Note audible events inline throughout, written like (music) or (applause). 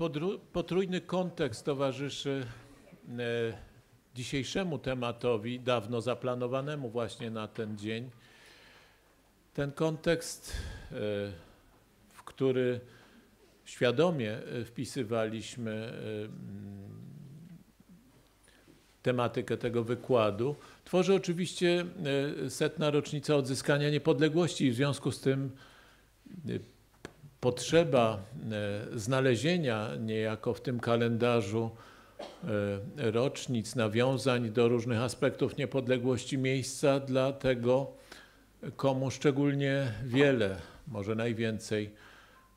jakby potrójny kontekst towarzyszy e, dzisiejszemu tematowi, dawno zaplanowanemu właśnie na ten dzień. Ten kontekst, e, w który świadomie e, wpisywaliśmy mm, tematykę tego wykładu, tworzy oczywiście setna rocznica odzyskania niepodległości i w związku z tym potrzeba e, znalezienia niejako w tym kalendarzu e, rocznic, nawiązań do różnych aspektów niepodległości miejsca dla tego, komu szczególnie wiele, może najwięcej,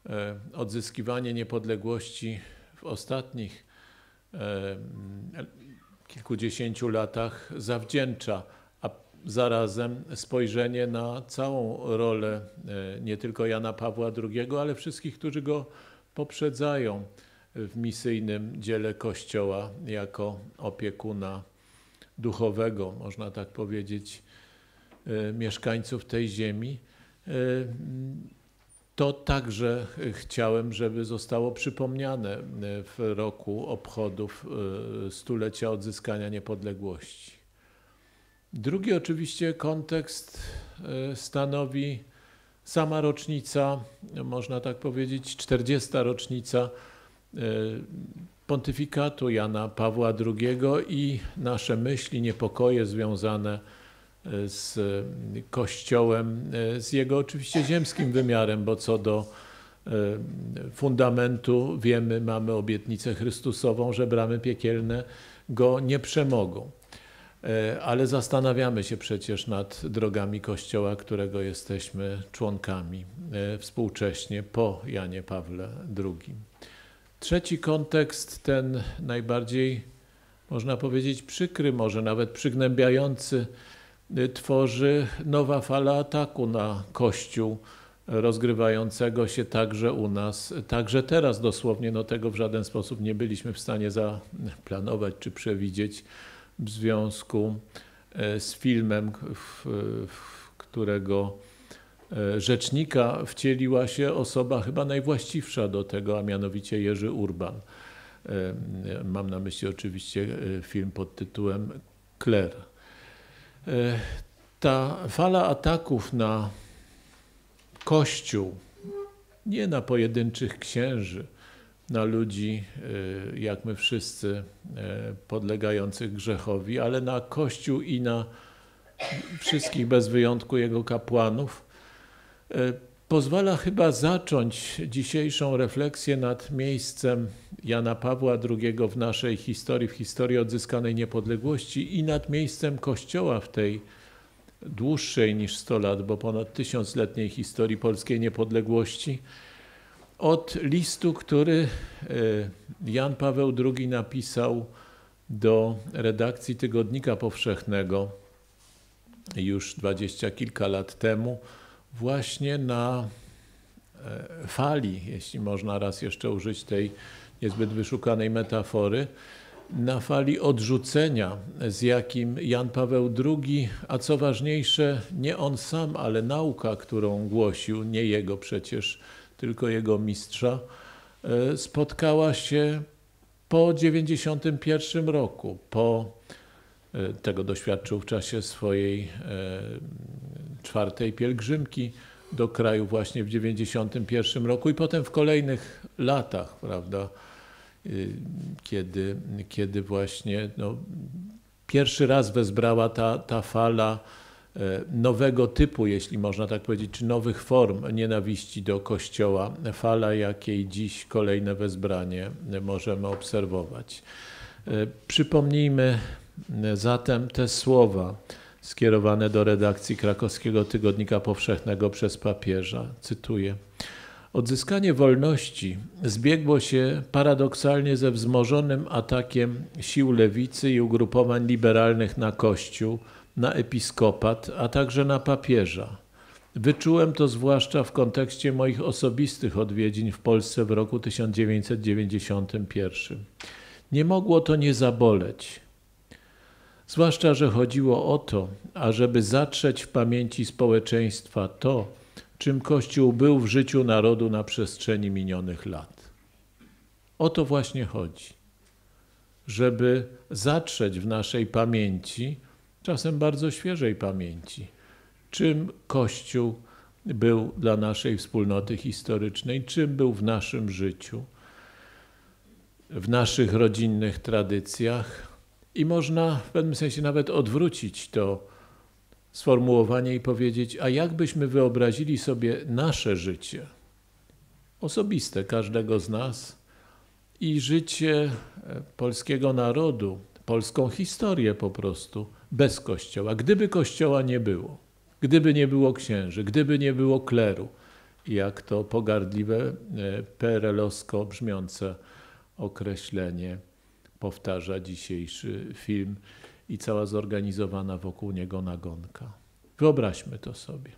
e, odzyskiwanie niepodległości w ostatnich kilkudziesięciu latach zawdzięcza zarazem spojrzenie na całą rolę e, nie tylko Jana Pawła II, ale wszystkich, którzy go poprzedzają w misyjnym dziele Kościoła jako opiekuna duchowego, można tak powiedzieć, e, mieszkańców tej ziemi. E, to także chciałem, żeby zostało przypomniane w roku obchodów stulecia odzyskania niepodległości. Drugi oczywiście kontekst e, stanowi sama rocznica, można tak powiedzieć, 40. rocznica e, pontyfikatu Jana Pawła II i nasze myśli, niepokoje związane e, z Kościołem, z jego oczywiście ziemskim wymiarem, bo co do fundamentu wiemy, mamy obietnicę Chrystusową, że bramy piekielne go nie przemogą. E, ale zastanawiamy się przecież nad drogami Kościoła, którego jesteśmy członkami e, współcześnie po Janie Pawle II. Trzeci kontekst, ten najbardziej, można powiedzieć, przykry, może nawet przygnębiający, e, tworzy nowa fala ataku na Kościół rozgrywającego się także u nas, także teraz dosłownie, no tego w żaden sposób nie byliśmy w stanie zaplanować czy przewidzieć w związku e, z filmem, w, w którego e, rzecznika wcieliła się osoba chyba najwłaściwsza do tego, a mianowicie Jerzy Urban. E, mam na myśli oczywiście film pod tytułem Claire. Ta fala ataków na Kościół, nie na pojedynczych księży, na ludzi, y, jak my wszyscy, y, podlegających grzechowi, ale na Kościół i na wszystkich bez wyjątku jego kapłanów, y, pozwala chyba zacząć dzisiejszą refleksję nad miejscem Jana Pawła II w naszej historii, w historii odzyskanej niepodległości i nad miejscem Kościoła w tej dłuższej niż 100 lat, bo ponad tysiącletniej historii polskiej niepodległości od listu, który e, Jan Paweł II napisał do redakcji Tygodnika Powszechnego już dwadzieścia kilka lat temu, właśnie na e, fali, jeśli można raz jeszcze użyć tej niezbyt wyszukanej metafory, na fali odrzucenia, z jakim Jan Paweł II, a co ważniejsze, nie on sam, ale nauka, którą głosił, nie jego przecież, tylko jego mistrza, e, spotkała się po 1991 roku, po e, tego doświadczył w czasie swojej e, czwartej pielgrzymki do kraju właśnie w 1991 roku i potem w kolejnych latach, prawda, kiedy, kiedy właśnie no, pierwszy raz wezbrała ta, ta fala E, nowego typu, jeśli można tak powiedzieć, czy nowych form nienawiści do Kościoła, fala jakiej dziś kolejne wezbranie możemy obserwować. E, przypomnijmy e, zatem te słowa skierowane do redakcji krakowskiego Tygodnika Powszechnego przez papieża. Cytuję. Odzyskanie wolności zbiegło się paradoksalnie ze wzmożonym atakiem sił lewicy i ugrupowań liberalnych na Kościół – na episkopat, a także na papieża. Wyczułem to zwłaszcza w kontekście moich osobistych odwiedzin w Polsce w roku 1991. Nie mogło to nie zaboleć. Zwłaszcza, że chodziło o to, ażeby zatrzeć w pamięci społeczeństwa to, czym Kościół był w życiu narodu na przestrzeni minionych lat. O to właśnie chodzi, żeby zatrzeć w naszej pamięci czasem bardzo świeżej pamięci, czym Kościół był dla naszej wspólnoty historycznej, czym był w naszym życiu, w naszych rodzinnych tradycjach. I można w pewnym sensie nawet odwrócić to sformułowanie i powiedzieć: A jak byśmy wyobrazili sobie nasze życie, osobiste każdego z nas i życie e, polskiego narodu, polską historię po prostu bez Kościoła. Gdyby Kościoła nie było, gdyby nie było księży, gdyby nie było kleru, jak to pogardliwe e, perelowsko brzmiące określenie powtarza dzisiejszy film i cała zorganizowana wokół niego nagonka. Wyobraźmy to sobie.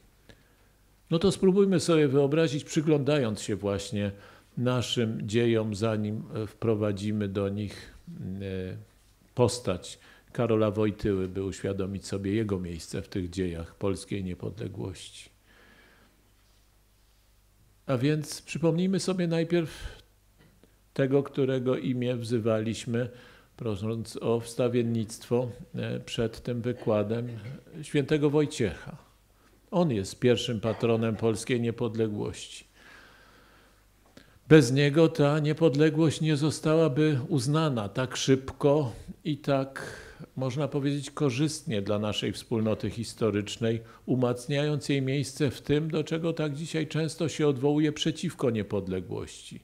No to spróbujmy sobie wyobrazić, przyglądając się właśnie naszym dziejom, zanim wprowadzimy do nich e, postać Karola Wojtyły, by uświadomić sobie jego miejsce w tych dziejach polskiej niepodległości. A więc przypomnijmy sobie najpierw tego, którego imię wzywaliśmy, prosząc o wstawiennictwo e, przed tym wykładem, świętego Wojciecha. On jest pierwszym patronem polskiej niepodległości. Bez niego ta niepodległość nie zostałaby uznana tak szybko i tak, można powiedzieć, korzystnie dla naszej wspólnoty historycznej, umacniając jej miejsce w tym, do czego tak dzisiaj często się odwołuje przeciwko niepodległości.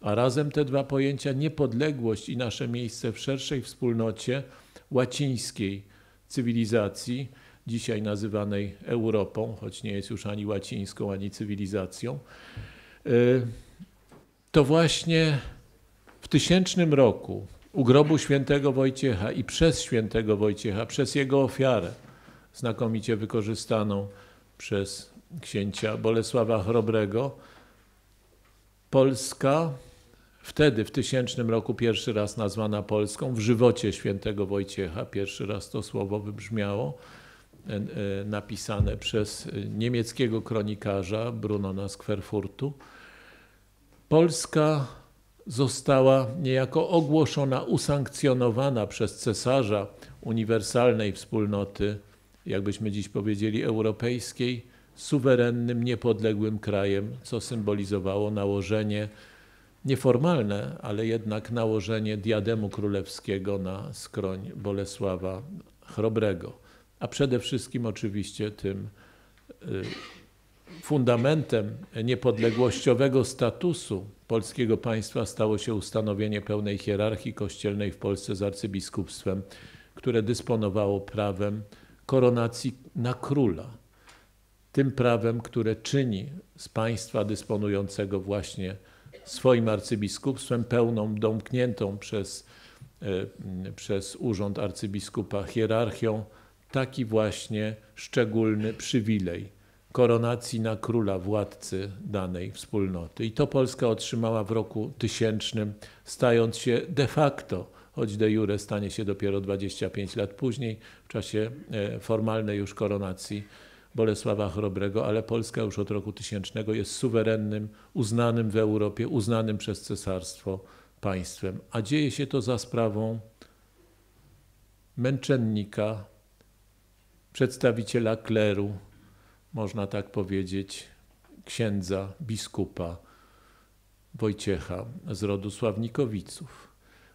A razem te dwa pojęcia niepodległość i nasze miejsce w szerszej wspólnocie łacińskiej cywilizacji, dzisiaj nazywanej Europą, choć nie jest już ani łacińską, ani cywilizacją. Y to właśnie w tysięcznym roku u grobu świętego Wojciecha i przez świętego Wojciecha, przez jego ofiarę, znakomicie wykorzystaną przez księcia Bolesława Chrobrego, Polska, wtedy w tysięcznym roku pierwszy raz nazwana Polską, w żywocie świętego Wojciecha, pierwszy raz to słowo wybrzmiało, e, e, napisane przez niemieckiego kronikarza Brunona z Kwerfurtu, Polska została niejako ogłoszona, usankcjonowana przez cesarza uniwersalnej wspólnoty, jakbyśmy dziś powiedzieli, europejskiej, suwerennym, niepodległym krajem, co symbolizowało nałożenie nieformalne, ale jednak nałożenie diademu królewskiego na skroń Bolesława Chrobrego, a przede wszystkim oczywiście tym y, fundamentem niepodległościowego statusu polskiego państwa stało się ustanowienie pełnej hierarchii kościelnej w Polsce z arcybiskupstwem, które dysponowało prawem koronacji na króla. Tym prawem, które czyni z państwa dysponującego właśnie swoim arcybiskupstwem pełną, domkniętą przez, e, przez urząd arcybiskupa hierarchią, taki właśnie szczególny przywilej koronacji na króla władcy danej wspólnoty. I to Polska otrzymała w roku tysięcznym, stając się de facto, choć de jure stanie się dopiero 25 lat później, w czasie e, formalnej już koronacji Bolesława Chrobrego, ale Polska już od roku tysięcznego jest suwerennym, uznanym w Europie, uznanym przez cesarstwo państwem. A dzieje się to za sprawą męczennika, przedstawiciela kleru, można tak powiedzieć, księdza, biskupa Wojciecha z rodu Sławnikowiców.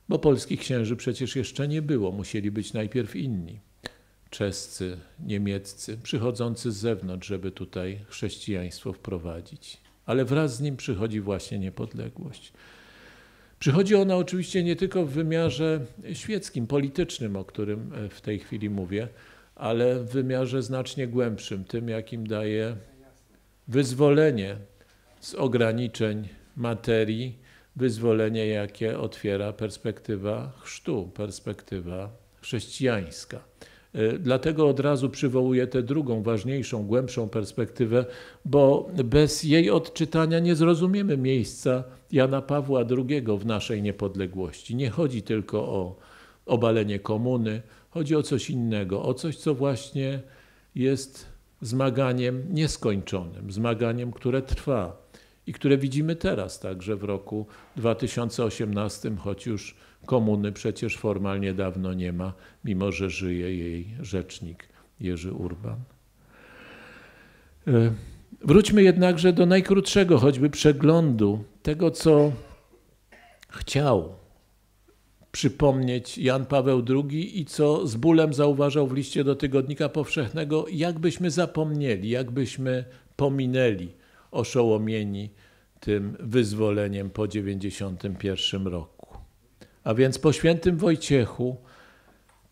Bo polskich księży przecież jeszcze nie było, musieli być najpierw inni. Czescy, niemieccy, przychodzący z zewnątrz, żeby tutaj chrześcijaństwo wprowadzić. Ale wraz z nim przychodzi właśnie niepodległość. Przychodzi ona oczywiście nie tylko w wymiarze świeckim, politycznym, o którym e, w tej chwili mówię, ale w wymiarze znacznie głębszym, tym jakim daje wyzwolenie z ograniczeń materii, wyzwolenie, jakie otwiera perspektywa chrztu, perspektywa chrześcijańska. E, dlatego od razu przywołuję tę drugą, ważniejszą, głębszą perspektywę, bo bez jej odczytania nie zrozumiemy miejsca Jana Pawła II w naszej niepodległości. Nie chodzi tylko o obalenie komuny. Chodzi o coś innego, o coś, co właśnie jest zmaganiem nieskończonym, zmaganiem, które trwa i które widzimy teraz także w roku 2018, choć już komuny przecież formalnie dawno nie ma, mimo że żyje jej rzecznik Jerzy Urban. E, wróćmy jednakże do najkrótszego choćby przeglądu tego, co chciał przypomnieć Jan Paweł II i co z bólem zauważał w liście do Tygodnika Powszechnego, jakbyśmy zapomnieli, jakbyśmy pominęli, oszołomieni tym wyzwoleniem po 1991 roku. A więc po świętym Wojciechu,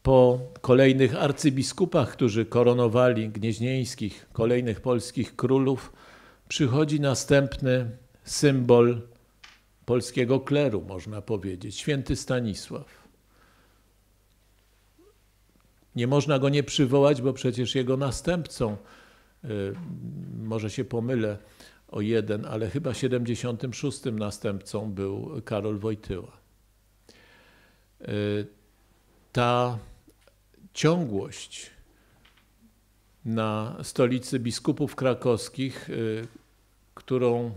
po kolejnych arcybiskupach, którzy koronowali gnieźnieńskich, kolejnych polskich królów, przychodzi następny symbol polskiego kleru, można powiedzieć, święty Stanisław. Nie można go nie przywołać, bo przecież jego następcą, y, może się pomylę o jeden, ale chyba 76 następcą był Karol Wojtyła. Y, ta ciągłość na stolicy biskupów krakowskich, y, którą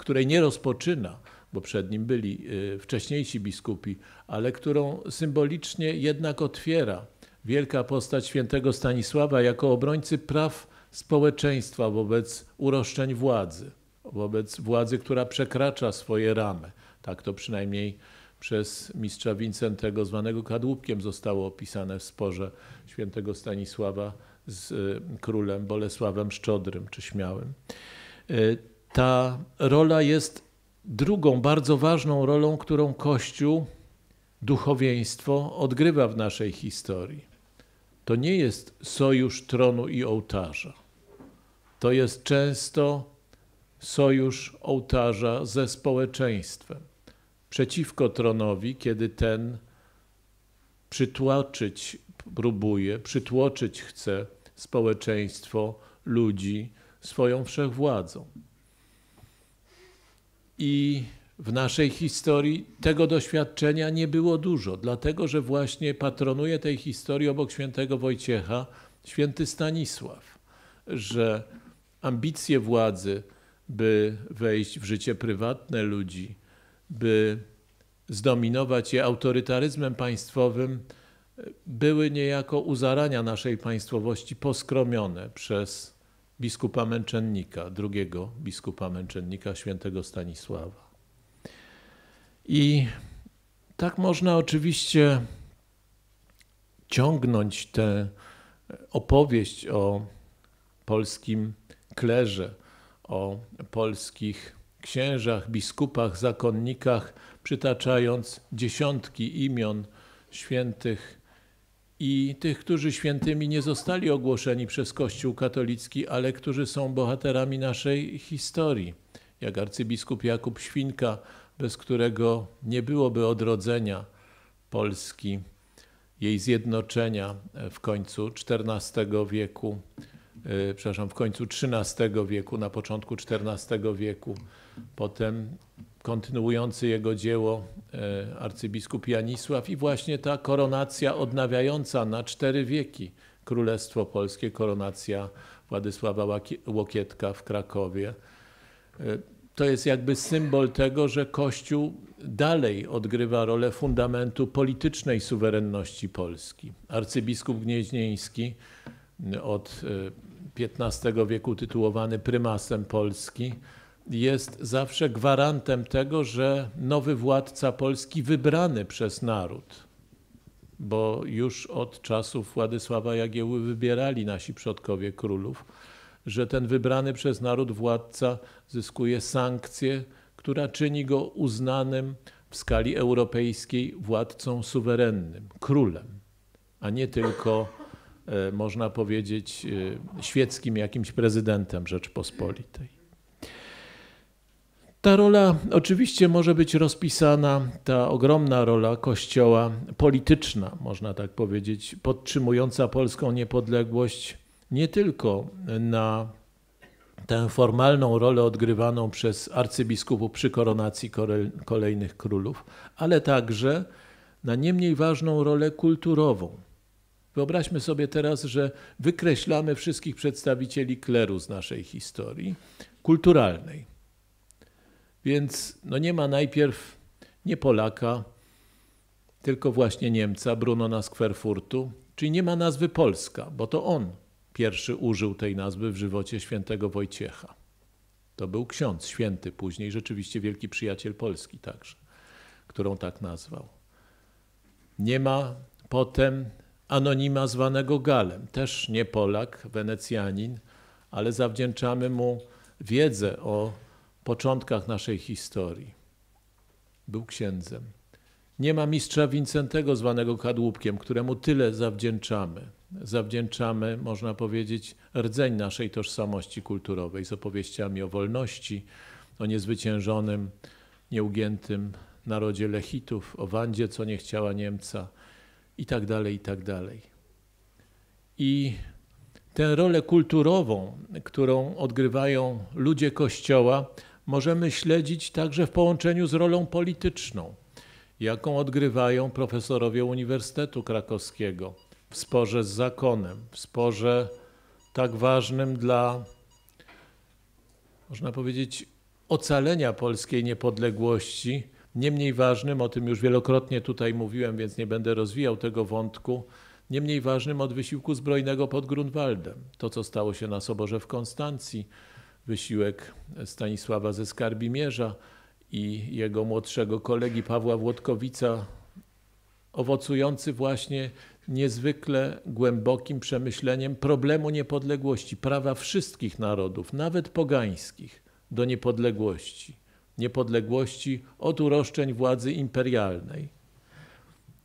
której nie rozpoczyna, bo przed nim byli y, wcześniejsi biskupi, ale którą symbolicznie jednak otwiera wielka postać świętego Stanisława jako obrońcy praw społeczeństwa wobec uroszczeń władzy, wobec władzy, która przekracza swoje ramy. Tak to przynajmniej przez mistrza Wincentego, zwanego kadłubkiem, zostało opisane w sporze świętego Stanisława z y, królem Bolesławem Szczodrym czy Śmiałym. Y, ta rola jest drugą bardzo ważną rolą, którą Kościół, duchowieństwo odgrywa w naszej historii. To nie jest sojusz tronu i ołtarza. To jest często sojusz ołtarza ze społeczeństwem przeciwko tronowi, kiedy ten przytłaczyć próbuje, przytłoczyć chce społeczeństwo, ludzi swoją wszechwładzą. I w naszej historii tego doświadczenia nie było dużo, dlatego że właśnie patronuje tej historii obok świętego Wojciecha święty Stanisław, że ambicje władzy, by wejść w życie prywatne ludzi, by zdominować je autorytaryzmem państwowym, były niejako u zarania naszej państwowości poskromione przez biskupa męczennika, drugiego biskupa męczennika, świętego Stanisława. I tak można oczywiście ciągnąć tę opowieść o polskim klerze, o polskich księżach, biskupach, zakonnikach, przytaczając dziesiątki imion świętych i tych, którzy świętymi nie zostali ogłoszeni przez Kościół katolicki, ale którzy są bohaterami naszej historii, jak arcybiskup Jakub Świnka, bez którego nie byłoby odrodzenia Polski, jej zjednoczenia w końcu XIV wieku, e, przepraszam, w końcu XIII wieku, na początku XIV wieku, potem kontynuujący jego dzieło e, arcybiskup Janisław i właśnie ta koronacja odnawiająca na cztery wieki Królestwo Polskie, koronacja Władysława Łokietka w Krakowie. E, to jest jakby symbol tego, że Kościół dalej odgrywa rolę fundamentu politycznej suwerenności Polski. Arcybiskup Gnieźnieński od XV e, wieku tytułowany prymasem Polski, jest zawsze gwarantem tego, że nowy władca Polski wybrany przez naród, bo już od czasów Władysława Jagieły wybierali nasi przodkowie królów, że ten wybrany przez naród władca zyskuje sankcję, która czyni go uznanym w skali europejskiej władcą suwerennym, królem, a nie tylko, e, można powiedzieć, e, świeckim jakimś prezydentem Rzeczpospolitej. Ta rola oczywiście może być rozpisana, ta ogromna rola Kościoła polityczna, można tak powiedzieć, podtrzymująca polską niepodległość nie tylko na tę formalną rolę odgrywaną przez arcybiskupów przy koronacji kolejnych królów, ale także na nie mniej ważną rolę kulturową. Wyobraźmy sobie teraz, że wykreślamy wszystkich przedstawicieli kleru z naszej historii kulturalnej więc no nie ma najpierw nie Polaka, tylko właśnie Niemca, Bruno na Skwerfurtu, czyli nie ma nazwy Polska, bo to on pierwszy użył tej nazwy w żywocie świętego Wojciecha. To był ksiądz święty później, rzeczywiście wielki przyjaciel Polski także, którą tak nazwał. Nie ma potem anonima zwanego Galem, też nie Polak, Wenecjanin, ale zawdzięczamy mu wiedzę o początkach naszej historii. Był księdzem. Nie ma mistrza Wincentego zwanego kadłubkiem, któremu tyle zawdzięczamy. Zawdzięczamy, można powiedzieć, rdzeń naszej tożsamości kulturowej z opowieściami o wolności, o niezwyciężonym, nieugiętym narodzie Lechitów, o Wandzie, co nie chciała Niemca i tak dalej, i tak dalej. I tę rolę kulturową, którą odgrywają ludzie Kościoła, możemy śledzić także w połączeniu z rolą polityczną, jaką odgrywają profesorowie Uniwersytetu Krakowskiego w sporze z zakonem, w sporze tak ważnym dla, można powiedzieć, ocalenia polskiej niepodległości. Niemniej ważnym, o tym już wielokrotnie tutaj mówiłem, więc nie będę rozwijał tego wątku, niemniej ważnym od wysiłku zbrojnego pod Grunwaldem. To, co stało się na Soborze w Konstancji, wysiłek Stanisława ze Skarbimierza i jego młodszego kolegi Pawła Włodkowica, owocujący właśnie niezwykle głębokim przemyśleniem problemu niepodległości, prawa wszystkich narodów, nawet pogańskich, do niepodległości, niepodległości od uroszczeń władzy imperialnej.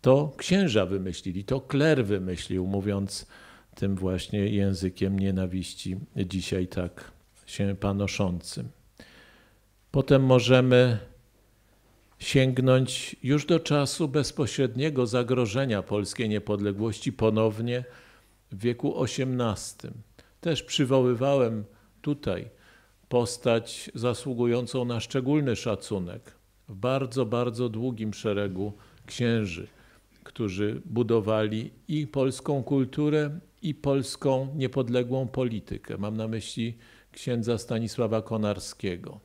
To księża wymyślili, to kler wymyślił, mówiąc tym właśnie językiem nienawiści dzisiaj tak się panoszącym. Potem możemy sięgnąć już do czasu bezpośredniego zagrożenia polskiej niepodległości ponownie w wieku XVIII. Też przywoływałem tutaj postać zasługującą na szczególny szacunek w bardzo, bardzo długim szeregu księży, którzy budowali i polską kulturę, i polską niepodległą politykę. Mam na myśli księdza Stanisława Konarskiego.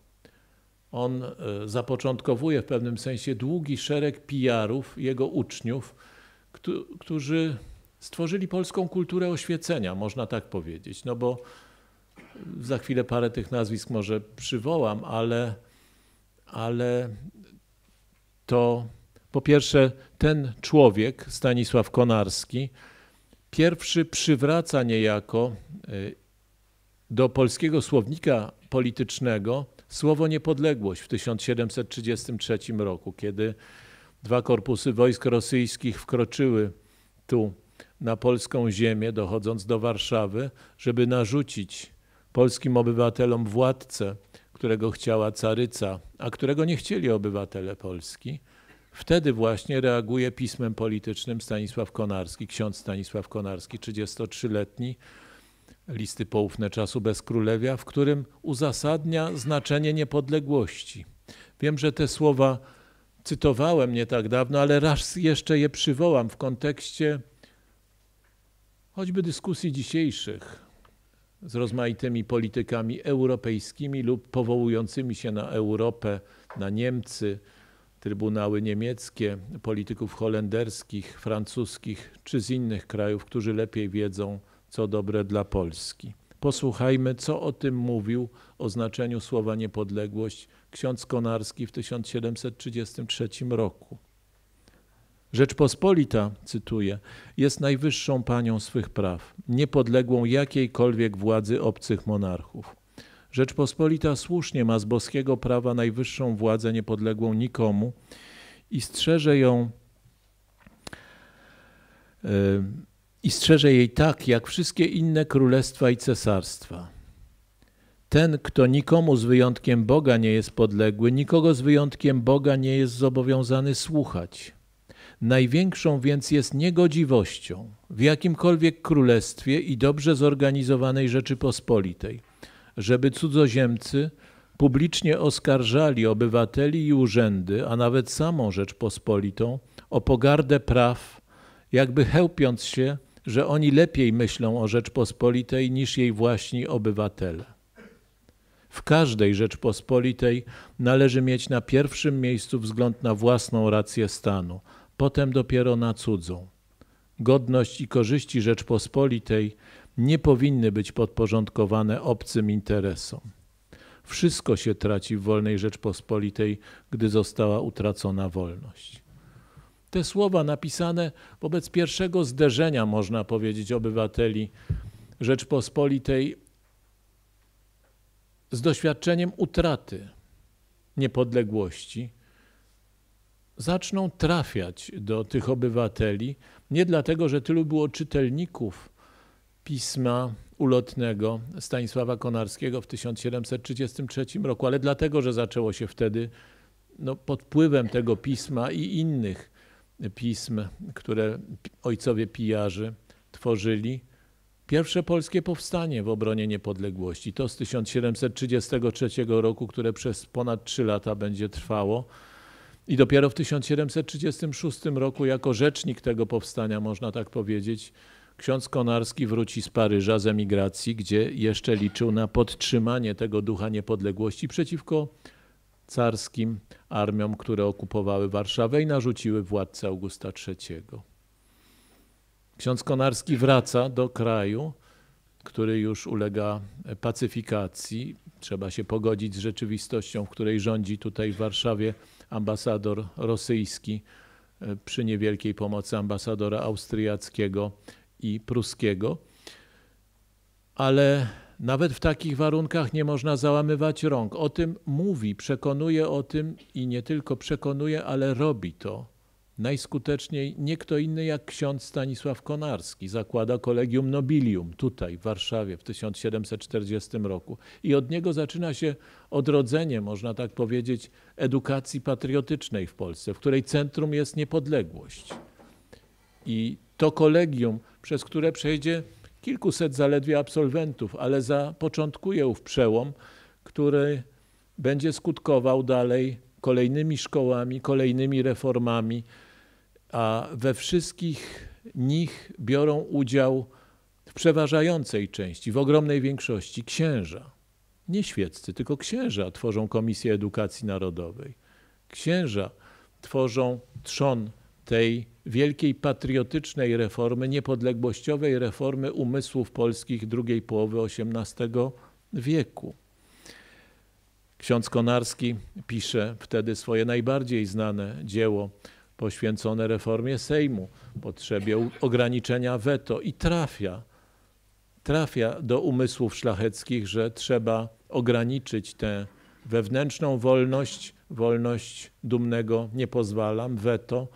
On e, zapoczątkowuje w pewnym sensie długi szereg pijarów jego uczniów, którzy stworzyli polską kulturę oświecenia, można tak powiedzieć. No bo e, za chwilę parę tych nazwisk może przywołam, ale, ale to po pierwsze ten człowiek, Stanisław Konarski, pierwszy przywraca niejako e, do polskiego słownika politycznego słowo niepodległość w 1733 roku, kiedy dwa korpusy wojsk rosyjskich wkroczyły tu na polską ziemię, dochodząc do Warszawy, żeby narzucić polskim obywatelom władcę, którego chciała caryca, a którego nie chcieli obywatele Polski. Wtedy właśnie reaguje pismem politycznym Stanisław Konarski, ksiądz Stanisław Konarski, 33-letni, listy poufne czasu bez królewia, w którym uzasadnia znaczenie niepodległości. Wiem, że te słowa cytowałem nie tak dawno, ale raz jeszcze je przywołam w kontekście choćby dyskusji dzisiejszych z rozmaitymi politykami europejskimi lub powołującymi się na Europę, na Niemcy, trybunały niemieckie, polityków holenderskich, francuskich czy z innych krajów, którzy lepiej wiedzą, co dobre dla Polski. Posłuchajmy, co o tym mówił, o znaczeniu słowa niepodległość, ksiądz Konarski w 1733 roku. Rzeczpospolita, cytuję, jest najwyższą panią swych praw, niepodległą jakiejkolwiek władzy obcych monarchów. Rzeczpospolita słusznie ma z boskiego prawa najwyższą władzę niepodległą nikomu i strzeże ją. Yy, i strzeże jej tak, jak wszystkie inne królestwa i cesarstwa. Ten, kto nikomu z wyjątkiem Boga nie jest podległy, nikogo z wyjątkiem Boga nie jest zobowiązany słuchać. Największą więc jest niegodziwością w jakimkolwiek królestwie i dobrze zorganizowanej Rzeczypospolitej, żeby cudzoziemcy publicznie oskarżali obywateli i urzędy, a nawet samą Rzeczpospolitą, o pogardę praw, jakby chełpiąc się że oni lepiej myślą o Rzeczpospolitej niż jej właśnie obywatele. W każdej Rzeczpospolitej należy mieć na pierwszym miejscu wzgląd na własną rację stanu, potem dopiero na cudzą. Godność i korzyści Rzeczpospolitej nie powinny być podporządkowane obcym interesom. Wszystko się traci w wolnej Rzeczpospolitej, gdy została utracona wolność. Te słowa napisane wobec pierwszego zderzenia, można powiedzieć, obywateli Rzeczpospolitej z doświadczeniem utraty niepodległości, zaczną trafiać do tych obywateli nie dlatego, że tylu było czytelników pisma ulotnego Stanisława Konarskiego w 1733 roku, ale dlatego, że zaczęło się wtedy no, pod wpływem tego pisma i innych pism, które ojcowie pijarzy tworzyli. Pierwsze polskie powstanie w obronie niepodległości, to z 1733 roku, które przez ponad 3 lata będzie trwało. I dopiero w 1736 roku, jako rzecznik tego powstania, można tak powiedzieć, ksiądz Konarski wróci z Paryża z emigracji, gdzie jeszcze liczył na podtrzymanie tego ducha niepodległości przeciwko carskim armiom, które okupowały Warszawę i narzuciły władcę Augusta III. Ksiądz Konarski wraca do kraju, który już ulega pacyfikacji. Trzeba się pogodzić z rzeczywistością, w której rządzi tutaj w Warszawie ambasador rosyjski e, przy niewielkiej pomocy ambasadora austriackiego i pruskiego. Ale nawet w takich warunkach nie można załamywać rąk. O tym mówi, przekonuje o tym i nie tylko przekonuje, ale robi to. Najskuteczniej nie kto inny jak ksiądz Stanisław Konarski zakłada Kolegium Nobilium tutaj w Warszawie w 1740 roku. I od niego zaczyna się odrodzenie, można tak powiedzieć, edukacji patriotycznej w Polsce, w której centrum jest niepodległość. I to kolegium, przez które przejdzie kilkuset zaledwie absolwentów, ale zapoczątkuje ów przełom, który będzie skutkował dalej kolejnymi szkołami, kolejnymi reformami, a we wszystkich nich biorą udział w przeważającej części, w ogromnej większości księża. Nie świeccy, tylko księża tworzą Komisję Edukacji Narodowej. Księża tworzą trzon tej wielkiej patriotycznej reformy, niepodległościowej reformy umysłów polskich drugiej połowy XVIII wieku. Ksiądz Konarski pisze wtedy swoje najbardziej znane dzieło poświęcone reformie Sejmu, potrzebie ograniczenia veto i trafia, trafia do umysłów szlacheckich, że trzeba ograniczyć tę wewnętrzną wolność, wolność dumnego nie pozwalam, veto,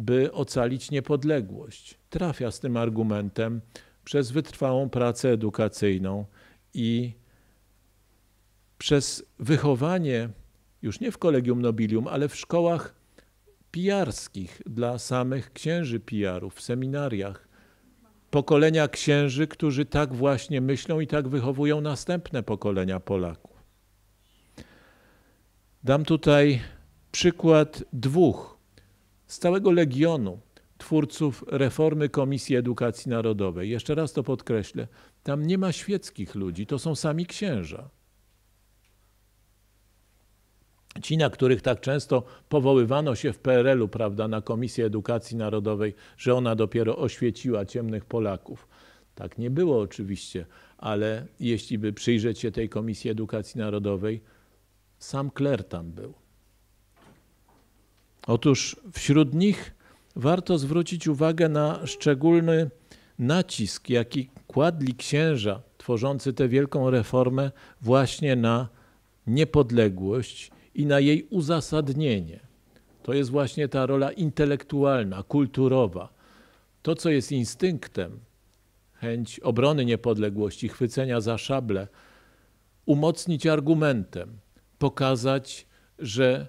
by ocalić niepodległość. Trafia z tym argumentem przez wytrwałą pracę edukacyjną i przez wychowanie, już nie w kolegium nobilium, ale w szkołach pijarskich dla samych księży pijarów, w seminariach, pokolenia księży, którzy tak właśnie myślą i tak wychowują następne pokolenia Polaków. Dam tutaj przykład dwóch z całego legionu twórców reformy Komisji Edukacji Narodowej. Jeszcze raz to podkreślę. Tam nie ma świeckich ludzi, to są sami księża. Ci, na których tak często powoływano się w PRL-u, prawda, na Komisję Edukacji Narodowej, że ona dopiero oświeciła ciemnych Polaków. Tak nie było oczywiście, ale jeśli by przyjrzeć się tej Komisji Edukacji Narodowej, sam kler tam był. Otóż wśród nich warto zwrócić uwagę na szczególny nacisk, jaki kładli księża tworzący tę wielką reformę właśnie na niepodległość i na jej uzasadnienie. To jest właśnie ta rola intelektualna, kulturowa. To, co jest instynktem, chęć obrony niepodległości, chwycenia za szable, umocnić argumentem, pokazać, że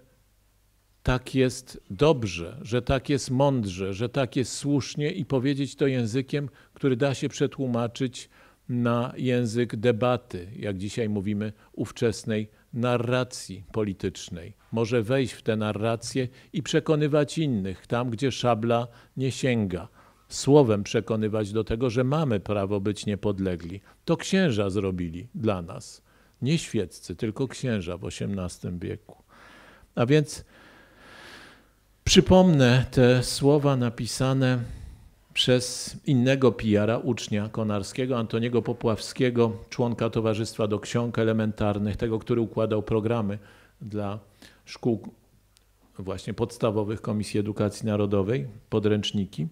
tak jest dobrze, że tak jest mądrze, że tak jest słusznie i powiedzieć to językiem, który da się przetłumaczyć na język debaty, jak dzisiaj mówimy, ówczesnej narracji politycznej. Może wejść w tę narrację i przekonywać innych tam, gdzie szabla nie sięga. Słowem przekonywać do tego, że mamy prawo być niepodlegli. To księża zrobili dla nas. Nie świeccy, tylko księża w XVIII wieku. A więc Przypomnę te słowa napisane przez innego pijara, ucznia konarskiego, Antoniego Popławskiego, członka Towarzystwa do Ksiąg Elementarnych, tego, który układał programy dla szkół właśnie podstawowych Komisji Edukacji Narodowej, podręczniki,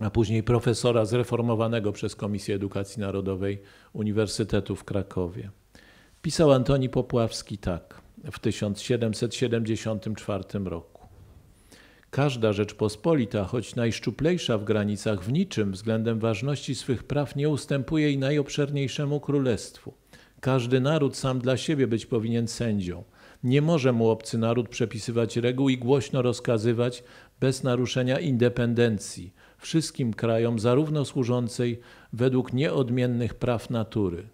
a później profesora zreformowanego przez Komisję Edukacji Narodowej Uniwersytetu w Krakowie. Pisał Antoni Popławski tak w 1774 roku. Każda Rzeczpospolita, choć najszczuplejsza w granicach w niczym względem ważności swych praw, nie ustępuje i najobszerniejszemu królestwu. Każdy naród sam dla siebie być powinien sędzią. Nie może mu obcy naród przepisywać reguł i głośno rozkazywać bez naruszenia independencji wszystkim krajom, zarówno służącej według nieodmiennych praw natury.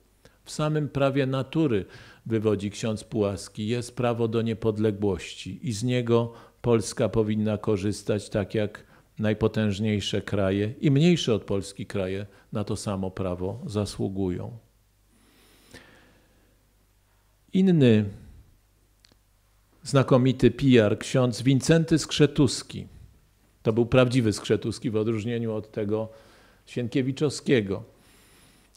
W samym prawie natury, wywodzi ksiądz Pułaski, jest prawo do niepodległości i z niego Polska powinna korzystać tak jak najpotężniejsze kraje i mniejsze od Polski kraje na to samo prawo zasługują. Inny znakomity PR, ksiądz Wincenty Skrzetuski. To był prawdziwy Skrzetuski w odróżnieniu od tego Sienkiewiczowskiego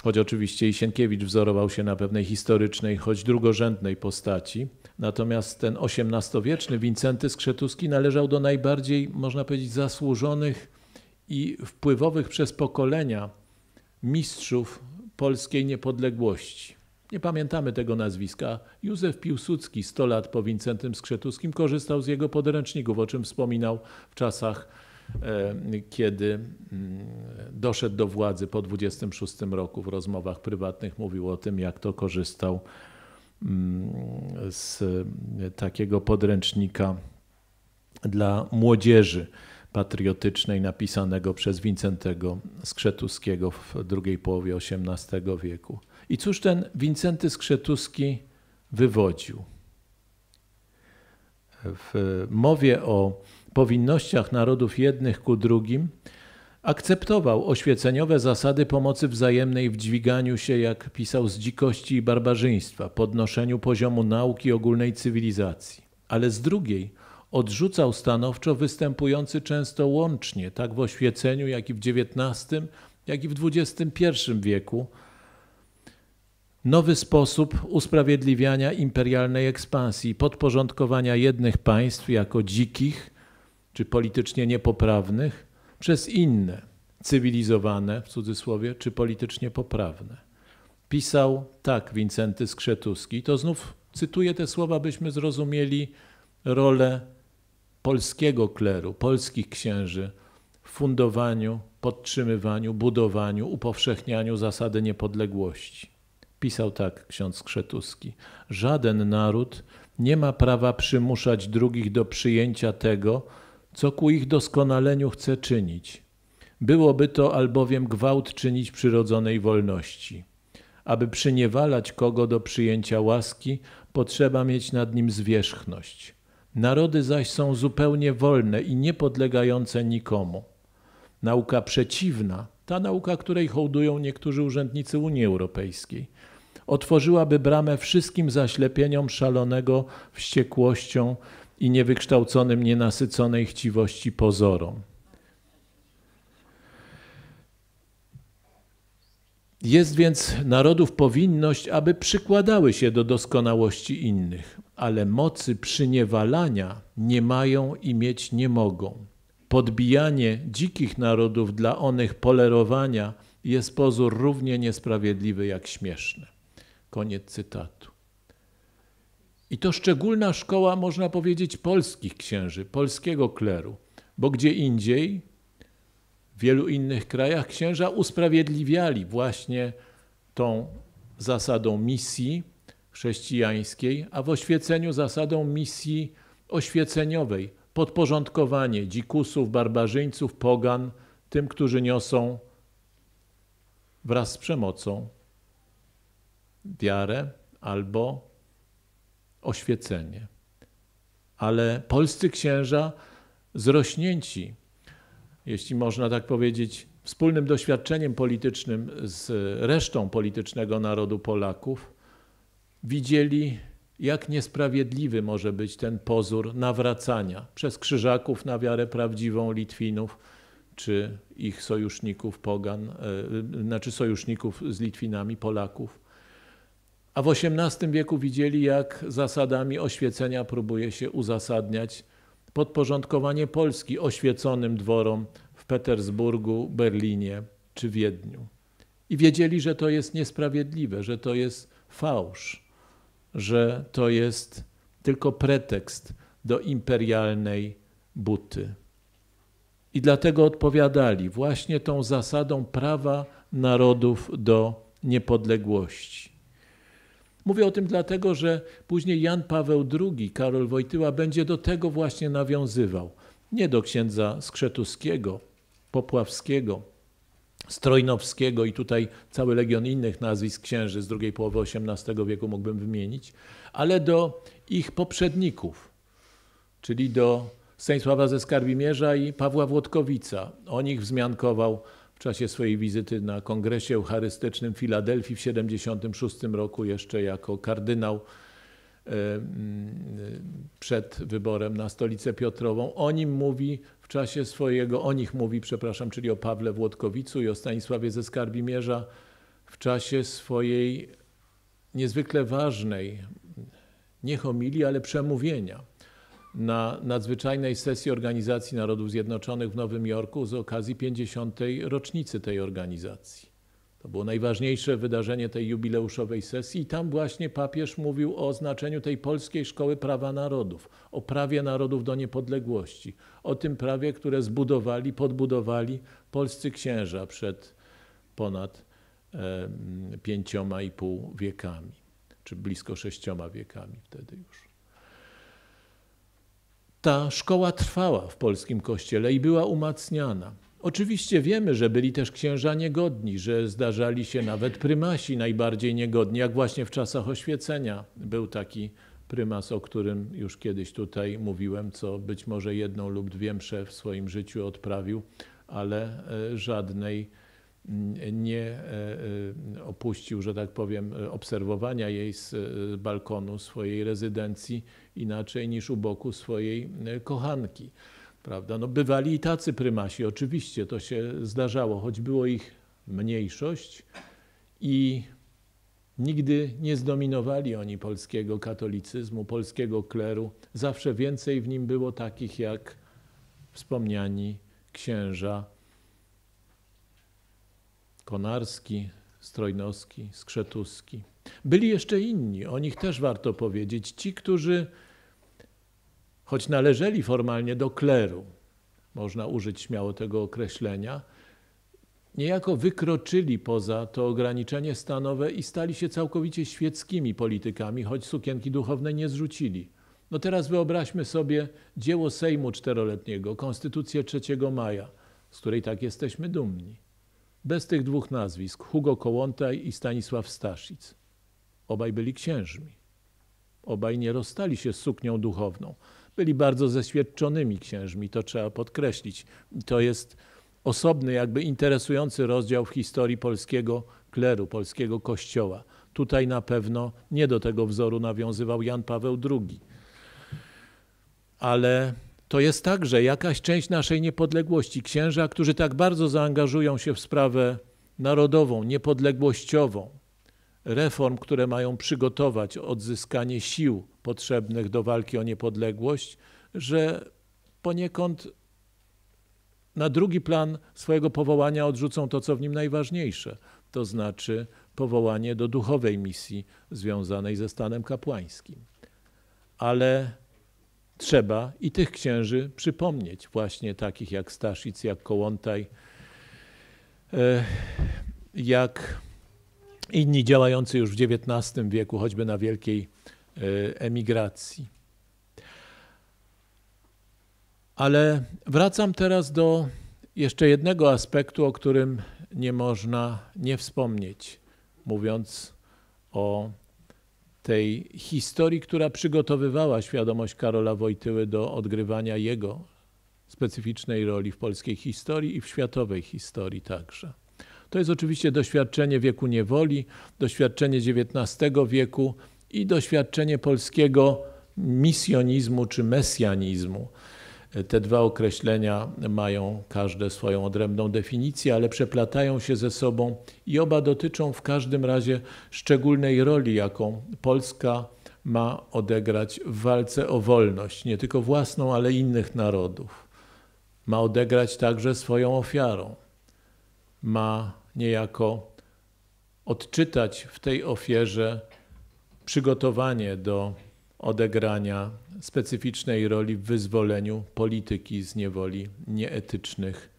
Choć oczywiście Isienkiewicz wzorował się na pewnej historycznej, choć drugorzędnej postaci, natomiast ten XVIII-wieczny Wincenty Skrzetuski należał do najbardziej, można powiedzieć, zasłużonych i wpływowych przez pokolenia mistrzów polskiej niepodległości. Nie pamiętamy tego nazwiska. Józef Piłsudski 100 lat po Wincentym Skrzetuskim korzystał z jego podręczników, o czym wspominał w czasach E, kiedy mm, doszedł do władzy po 26 roku w rozmowach prywatnych mówił o tym, jak to korzystał mm, z takiego podręcznika dla młodzieży patriotycznej napisanego przez Wincentego Skrzetuskiego w drugiej połowie XVIII wieku. I cóż ten Wincenty Skrzetuski wywodził? W mowie o powinnościach narodów jednych ku drugim, akceptował oświeceniowe zasady pomocy wzajemnej w dźwiganiu się, jak pisał, z dzikości i barbarzyństwa, podnoszeniu poziomu nauki ogólnej cywilizacji. Ale z drugiej odrzucał stanowczo występujący często łącznie, tak w oświeceniu, jak i w XIX, jak i w XXI wieku, nowy sposób usprawiedliwiania imperialnej ekspansji, podporządkowania jednych państw jako dzikich czy politycznie niepoprawnych przez inne, cywilizowane w cudzysłowie, czy politycznie poprawne. Pisał tak Wincenty Skrzetuski, to znów cytuję te słowa, byśmy zrozumieli rolę polskiego kleru, polskich księży w fundowaniu, podtrzymywaniu, budowaniu, upowszechnianiu zasady niepodległości. Pisał tak ksiądz Skrzetuski. Żaden naród nie ma prawa przymuszać drugich do przyjęcia tego, co ku ich doskonaleniu chce czynić. Byłoby to albowiem gwałt czynić przyrodzonej wolności. Aby przyniewalać kogo do przyjęcia łaski, potrzeba mieć nad nim zwierzchność. Narody zaś są zupełnie wolne i niepodlegające nikomu. Nauka przeciwna, ta nauka, której hołdują niektórzy urzędnicy Unii Europejskiej, otworzyłaby bramę wszystkim zaślepieniom szalonego wściekłością, i niewykształconym, nienasyconej chciwości pozorom. Jest więc narodów powinność, aby przykładały się do doskonałości innych, ale mocy przyniewalania nie mają i mieć nie mogą. Podbijanie dzikich narodów dla onych polerowania jest pozór równie niesprawiedliwy jak śmieszny. Koniec cytatu. I to szczególna szkoła, można powiedzieć, polskich księży, polskiego kleru, bo gdzie indziej, w wielu innych krajach, księża usprawiedliwiali właśnie tą zasadą misji chrześcijańskiej, a w oświeceniu zasadą misji oświeceniowej podporządkowanie dzikusów, barbarzyńców, pogan tym, którzy niosą wraz z przemocą wiarę albo oświecenie. Ale polscy księża zrośnięci, jeśli można tak powiedzieć, wspólnym doświadczeniem politycznym z resztą politycznego narodu Polaków, widzieli, jak niesprawiedliwy może być ten pozór nawracania przez krzyżaków na wiarę prawdziwą Litwinów czy ich sojuszników pogan, e, znaczy sojuszników z Litwinami Polaków. A w XVIII wieku widzieli, jak zasadami oświecenia próbuje się uzasadniać podporządkowanie Polski oświeconym dworom w Petersburgu, Berlinie czy Wiedniu. I wiedzieli, że to jest niesprawiedliwe, że to jest fałsz, że to jest tylko pretekst do imperialnej buty. I dlatego odpowiadali właśnie tą zasadą prawa narodów do niepodległości. Mówię o tym dlatego, że później Jan Paweł II, Karol Wojtyła, będzie do tego właśnie nawiązywał. Nie do księdza Skrzetuskiego, Popławskiego, Strojnowskiego i tutaj cały legion innych nazwisk księży z drugiej połowy XVIII wieku mógłbym wymienić, ale do ich poprzedników, czyli do Stanisława ze Skarbimierza i Pawła Włodkowica. O nich wzmiankował w czasie swojej wizyty na Kongresie Eucharystycznym w Filadelfii w 1976 roku, jeszcze jako kardynał e, mm, przed wyborem na stolicę Piotrową. O nim mówi w czasie swojego, o nich mówi, przepraszam, czyli o Pawle Włodkowicu i o Stanisławie ze Skarbimierza w czasie swojej niezwykle ważnej, nie homilii, ale przemówienia na nadzwyczajnej sesji Organizacji Narodów Zjednoczonych w Nowym Jorku z okazji 50. rocznicy tej organizacji. To było najważniejsze wydarzenie tej jubileuszowej sesji i tam właśnie papież mówił o znaczeniu tej polskiej szkoły prawa narodów, o prawie narodów do niepodległości, o tym prawie, które zbudowali, podbudowali polscy księża przed ponad e, pięcioma i pół wiekami, czy blisko sześcioma wiekami wtedy już ta szkoła trwała w polskim kościele i była umacniana. Oczywiście wiemy, że byli też księża niegodni, że zdarzali się nawet prymasi najbardziej niegodni, jak właśnie w czasach oświecenia był taki prymas, o którym już kiedyś tutaj mówiłem, co być może jedną lub dwie msze w swoim życiu odprawił, ale e, żadnej nie e, e, opuścił, że tak powiem, obserwowania jej z e, balkonu swojej rezydencji inaczej niż u boku swojej kochanki. Prawda? No, bywali i tacy prymasi, oczywiście to się zdarzało, choć było ich mniejszość i nigdy nie zdominowali oni polskiego katolicyzmu, polskiego kleru. Zawsze więcej w nim było takich jak wspomniani księża Konarski, Strojnowski, Skrzetuski. Byli jeszcze inni, o nich też warto powiedzieć, ci, którzy choć należeli formalnie do kleru, można użyć śmiało tego określenia, niejako wykroczyli poza to ograniczenie stanowe i stali się całkowicie świeckimi politykami, choć sukienki duchowne nie zrzucili. No teraz wyobraźmy sobie dzieło Sejmu Czteroletniego, Konstytucję 3 maja, z której tak jesteśmy dumni. Bez tych dwóch nazwisk, Hugo Kołłątaj i Stanisław Staszic. Obaj byli księżmi. Obaj nie rozstali się z suknią duchowną. Byli bardzo zeświadczonymi księżmi, to trzeba podkreślić. To jest osobny, jakby interesujący rozdział w historii polskiego kleru, polskiego kościoła. Tutaj na pewno nie do tego wzoru nawiązywał Jan Paweł II. Ale to jest także jakaś część naszej niepodległości. Księża, którzy tak bardzo zaangażują się w sprawę narodową, niepodległościową, reform, które mają przygotować odzyskanie sił potrzebnych do walki o niepodległość, że poniekąd na drugi plan swojego powołania odrzucą to, co w nim najważniejsze, to znaczy powołanie do duchowej misji związanej ze stanem kapłańskim. Ale Trzeba i tych księży przypomnieć, właśnie takich jak Staszic, jak Kołątaj, e, jak inni działający już w XIX wieku, choćby na wielkiej e, emigracji. Ale wracam teraz do jeszcze jednego aspektu, o którym nie można nie wspomnieć, mówiąc o tej historii, która przygotowywała świadomość Karola Wojtyły do odgrywania jego specyficznej roli w polskiej historii i w światowej historii także. To jest oczywiście doświadczenie wieku niewoli, doświadczenie XIX wieku i doświadczenie polskiego misjonizmu czy mesjanizmu. Te dwa określenia mają każde swoją odrębną definicję, ale przeplatają się ze sobą i oba dotyczą w każdym razie szczególnej roli, jaką Polska ma odegrać w walce o wolność, nie tylko własną, ale innych narodów. Ma odegrać także swoją ofiarą. Ma niejako odczytać w tej ofierze przygotowanie do odegrania specyficznej roli w wyzwoleniu polityki z niewoli nieetycznych,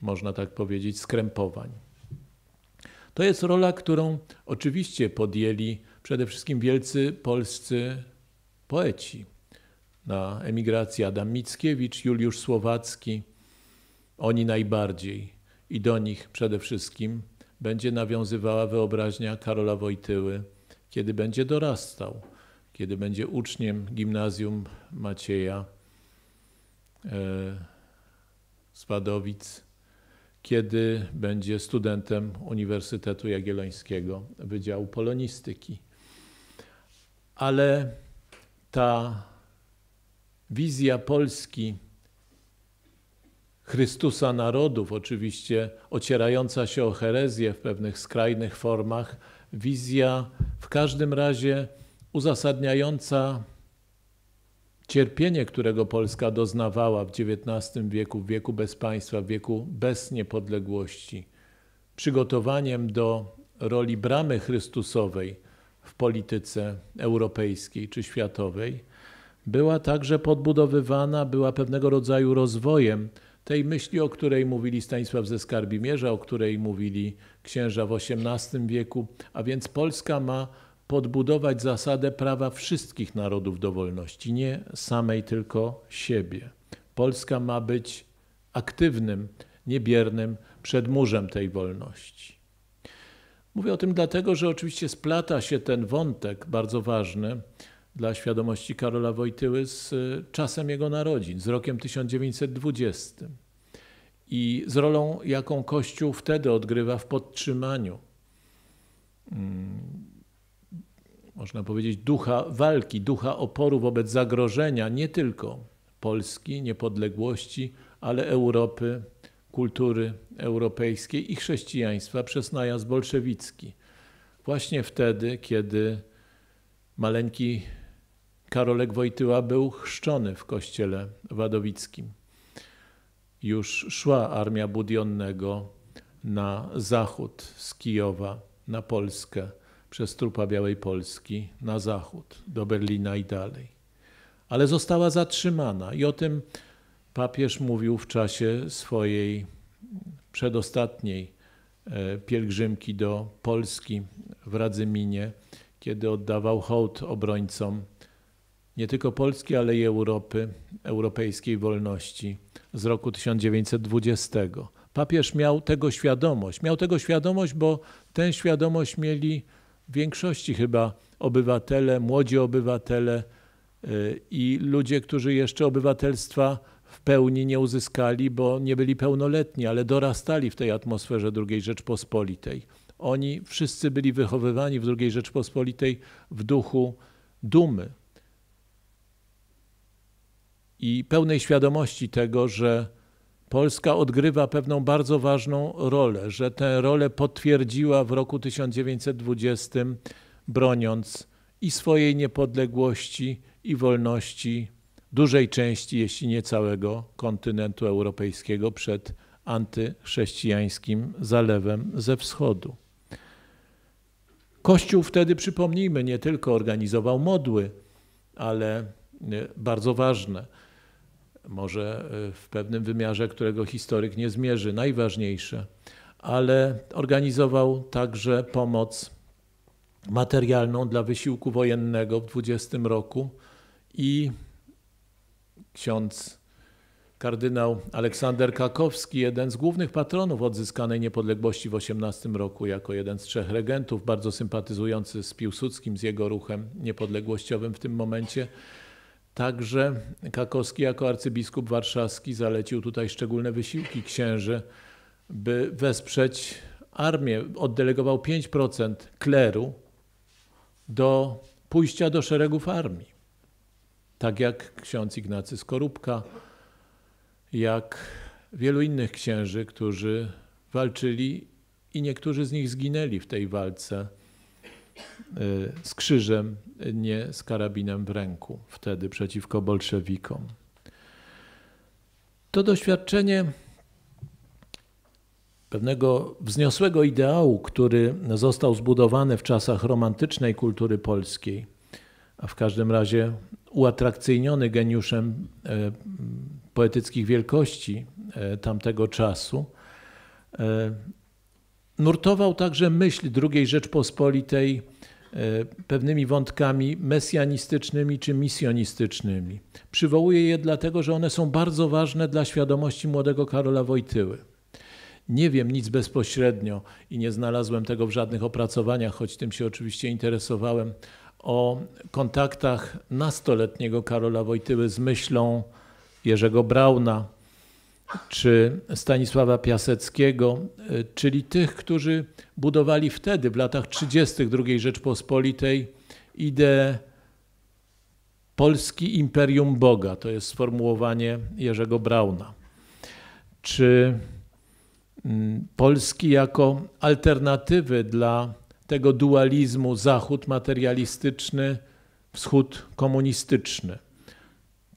można tak powiedzieć, skrępowań. To jest rola, którą oczywiście podjęli przede wszystkim wielcy polscy poeci. Na emigracji Adam Mickiewicz, Juliusz Słowacki, oni najbardziej i do nich przede wszystkim będzie nawiązywała wyobraźnia Karola Wojtyły, kiedy będzie dorastał kiedy będzie uczniem gimnazjum Macieja e, Wadowic, kiedy będzie studentem Uniwersytetu Jagiellońskiego Wydziału Polonistyki. Ale ta wizja Polski, Chrystusa narodów, oczywiście ocierająca się o herezję w pewnych skrajnych formach, wizja w każdym razie uzasadniająca cierpienie, którego Polska doznawała w XIX wieku, w wieku bez państwa, w wieku bez niepodległości, przygotowaniem do roli bramy Chrystusowej w polityce europejskiej czy światowej, była także podbudowywana, była pewnego rodzaju rozwojem tej myśli, o której mówili Stanisław ze Skarbimierza, o której mówili księża w XVIII wieku, a więc Polska ma podbudować zasadę prawa wszystkich narodów do wolności, nie samej tylko siebie. Polska ma być aktywnym, niebiernym przedmurzem tej wolności. Mówię o tym dlatego, że oczywiście splata się ten wątek bardzo ważny dla świadomości Karola Wojtyły z y, czasem jego narodzin, z rokiem 1920 i z rolą, jaką Kościół wtedy odgrywa w podtrzymaniu mm, można powiedzieć, ducha walki, ducha oporu wobec zagrożenia nie tylko Polski, niepodległości, ale Europy, kultury europejskiej i chrześcijaństwa przez najazd bolszewicki. Właśnie wtedy, kiedy maleńki Karolek Wojtyła był chrzczony w kościele wadowickim. Już szła armia Budionnego na zachód z Kijowa, na Polskę przez trupa Białej Polski na zachód, do Berlina i dalej. Ale została zatrzymana i o tym papież mówił w czasie swojej przedostatniej e, pielgrzymki do Polski w Radzyminie, kiedy oddawał hołd obrońcom nie tylko Polski, ale i Europy, europejskiej wolności z roku 1920. Papież miał tego świadomość. Miał tego świadomość, bo tę świadomość mieli większości chyba obywatele, młodzi obywatele e, i ludzie, którzy jeszcze obywatelstwa w pełni nie uzyskali, bo nie byli pełnoletni, ale dorastali w tej atmosferze II Rzeczpospolitej. Oni wszyscy byli wychowywani w II Rzeczpospolitej w duchu dumy i pełnej świadomości tego, że Polska odgrywa pewną bardzo ważną rolę, że tę rolę potwierdziła w roku 1920, broniąc i swojej niepodległości, i wolności dużej części, jeśli nie całego kontynentu europejskiego przed antychrześcijańskim zalewem ze wschodu. Kościół wtedy, przypomnijmy, nie tylko organizował modły, ale e, bardzo ważne może e, w pewnym wymiarze, którego historyk nie zmierzy, najważniejsze, ale organizował także pomoc materialną dla wysiłku wojennego w 20 roku i ksiądz kardynał Aleksander Kakowski, jeden z głównych patronów odzyskanej niepodległości w 18 roku, jako jeden z trzech regentów, bardzo sympatyzujący z Piłsudskim, z jego ruchem niepodległościowym w tym momencie, Także Kakowski jako arcybiskup warszawski zalecił tutaj szczególne wysiłki księży, by wesprzeć armię. Oddelegował 5% kleru do pójścia do szeregów armii. Tak jak ksiądz Ignacy Skorupka, jak wielu innych księży, którzy walczyli i niektórzy z nich zginęli w tej walce Y, z krzyżem, nie z karabinem w ręku, wtedy przeciwko bolszewikom. To doświadczenie pewnego wzniosłego ideału, który został zbudowany w czasach romantycznej kultury polskiej, a w każdym razie uatrakcyjniony geniuszem e, poetyckich wielkości e, tamtego czasu, e, Nurtował także myśl II Rzeczpospolitej e, pewnymi wątkami mesjanistycznymi czy misjonistycznymi. Przywołuję je dlatego, że one są bardzo ważne dla świadomości młodego Karola Wojtyły. Nie wiem nic bezpośrednio i nie znalazłem tego w żadnych opracowaniach, choć tym się oczywiście interesowałem, o kontaktach nastoletniego Karola Wojtyły z myślą Jerzego Brauna, czy Stanisława Piaseckiego, e, czyli tych, którzy budowali wtedy, w latach 30. II Rzeczpospolitej, ideę Polski Imperium Boga. To jest sformułowanie Jerzego Brauna. Czy mm, Polski jako alternatywy dla tego dualizmu zachód materialistyczny, wschód komunistyczny.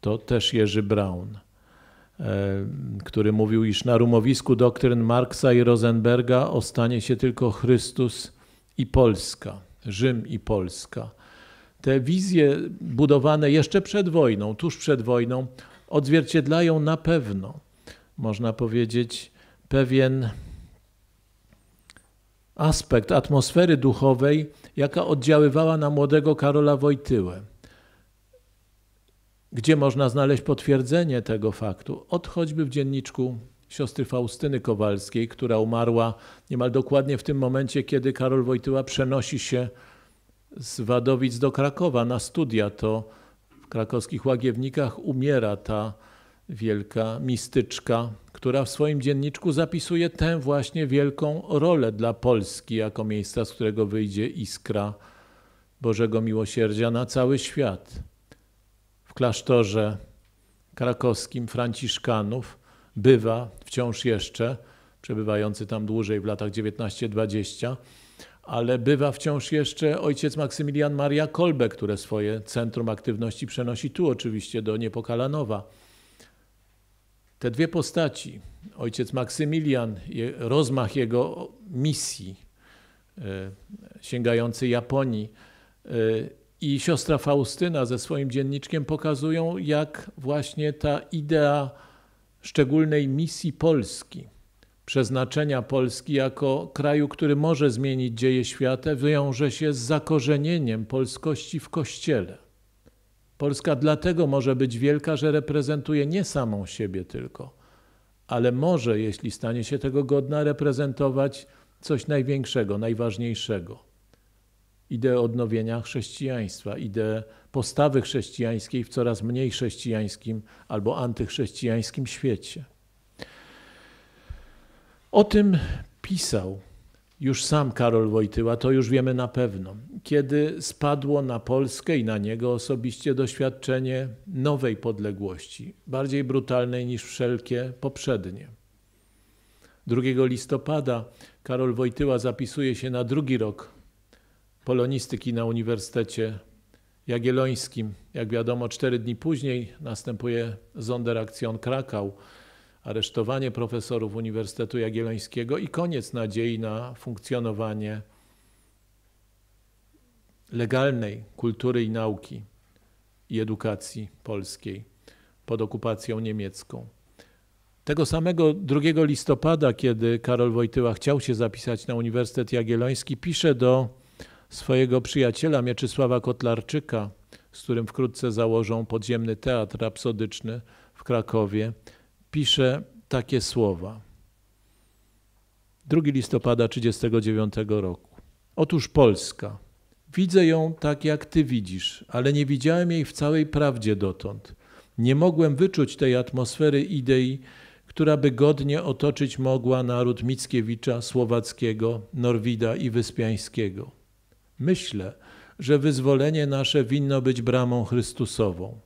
To też Jerzy Braun. E, który mówił, iż na rumowisku doktryn Marksa i Rosenberga ostanie się tylko Chrystus i Polska, Rzym i Polska. Te wizje budowane jeszcze przed wojną, tuż przed wojną, odzwierciedlają na pewno, można powiedzieć, pewien aspekt atmosfery duchowej, jaka oddziaływała na młodego Karola Wojtyłę gdzie można znaleźć potwierdzenie tego faktu. Od choćby w dzienniczku siostry Faustyny Kowalskiej, która umarła niemal dokładnie w tym momencie, kiedy Karol Wojtyła przenosi się z Wadowic do Krakowa na studia, to w krakowskich łagiewnikach umiera ta wielka mistyczka, która w swoim dzienniczku zapisuje tę właśnie wielką rolę dla Polski jako miejsca, z którego wyjdzie iskra Bożego Miłosierdzia na cały świat w klasztorze krakowskim Franciszkanów, bywa wciąż jeszcze, przebywający tam dłużej w latach 19-20, ale bywa wciąż jeszcze ojciec Maksymilian Maria Kolbe, które swoje centrum aktywności przenosi tu oczywiście do Niepokalanowa. Te dwie postaci, ojciec Maksymilian, rozmach jego misji e, sięgający Japonii e, i siostra Faustyna ze swoim dzienniczkiem pokazują, jak właśnie ta idea szczególnej misji Polski, przeznaczenia Polski jako kraju, który może zmienić dzieje świata, wiąże się z zakorzenieniem polskości w kościele. Polska dlatego może być wielka, że reprezentuje nie samą siebie tylko, ale może, jeśli stanie się tego godna, reprezentować coś największego, najważniejszego ideę odnowienia chrześcijaństwa, ideę postawy chrześcijańskiej w coraz mniej chrześcijańskim albo antychrześcijańskim świecie. O tym pisał już sam Karol Wojtyła, to już wiemy na pewno, kiedy spadło na Polskę i na niego osobiście doświadczenie nowej podległości, bardziej brutalnej niż wszelkie poprzednie. 2 listopada Karol Wojtyła zapisuje się na drugi rok polonistyki na Uniwersytecie Jagiellońskim. Jak wiadomo, cztery dni później następuje Zonderaktion Krakau, aresztowanie profesorów Uniwersytetu Jagiellońskiego i koniec nadziei na funkcjonowanie legalnej kultury i nauki i edukacji polskiej pod okupacją niemiecką. Tego samego 2 listopada, kiedy Karol Wojtyła chciał się zapisać na Uniwersytet Jagielloński, pisze do swojego przyjaciela Mieczysława Kotlarczyka, z którym wkrótce założą podziemny teatr rapsodyczny w Krakowie, pisze takie słowa. 2 listopada 1939 roku. Otóż Polska. Widzę ją tak, jak ty widzisz, ale nie widziałem jej w całej prawdzie dotąd. Nie mogłem wyczuć tej atmosfery idei, która by godnie otoczyć mogła naród Mickiewicza, Słowackiego, Norwida i Wyspiańskiego. Myślę, że wyzwolenie nasze winno być bramą Chrystusową.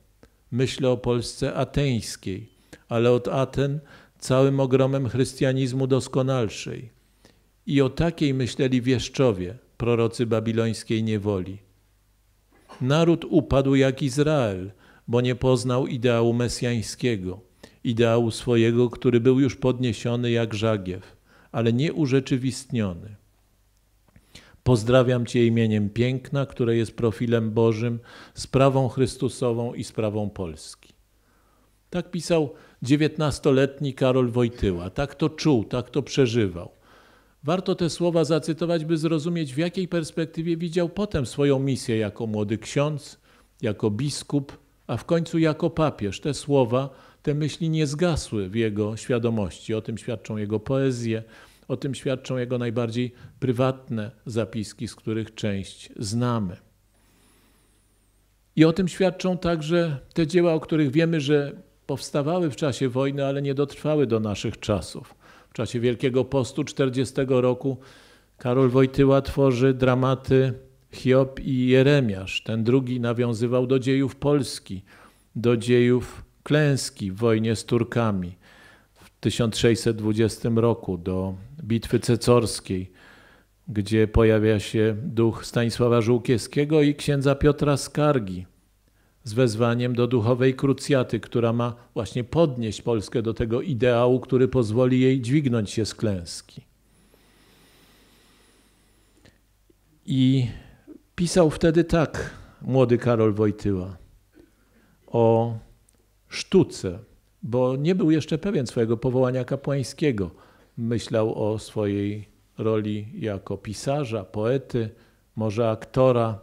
Myślę o Polsce ateńskiej, ale od Aten całym ogromem chrystianizmu doskonalszej. I o takiej myśleli wieszczowie, prorocy babilońskiej niewoli. Naród upadł jak Izrael, bo nie poznał ideału mesjańskiego, ideału swojego, który był już podniesiony jak żagiew, ale nie urzeczywistniony. Pozdrawiam Cię imieniem piękna, które jest profilem Bożym, sprawą Chrystusową i sprawą Polski. Tak pisał dziewiętnastoletni Karol Wojtyła. Tak to czuł, tak to przeżywał. Warto te słowa zacytować, by zrozumieć, w jakiej perspektywie widział potem swoją misję jako młody ksiądz, jako biskup, a w końcu jako papież. Te słowa, te myśli nie zgasły w jego świadomości. O tym świadczą jego poezje, o tym świadczą jego najbardziej prywatne zapiski, z których część znamy. I o tym świadczą także te dzieła, o których wiemy, że powstawały w czasie wojny, ale nie dotrwały do naszych czasów. W czasie Wielkiego Postu 40 roku Karol Wojtyła tworzy dramaty Hiob i Jeremiasz. Ten drugi nawiązywał do dziejów Polski, do dziejów klęski w wojnie z Turkami. 1620 roku do Bitwy Cecorskiej, gdzie pojawia się duch Stanisława Żółkiewskiego i księdza Piotra Skargi z wezwaniem do duchowej krucjaty, która ma właśnie podnieść Polskę do tego ideału, który pozwoli jej dźwignąć się z klęski. I pisał wtedy tak młody Karol Wojtyła o sztuce, bo nie był jeszcze pewien swojego powołania kapłańskiego. Myślał o swojej roli jako pisarza, poety, może aktora,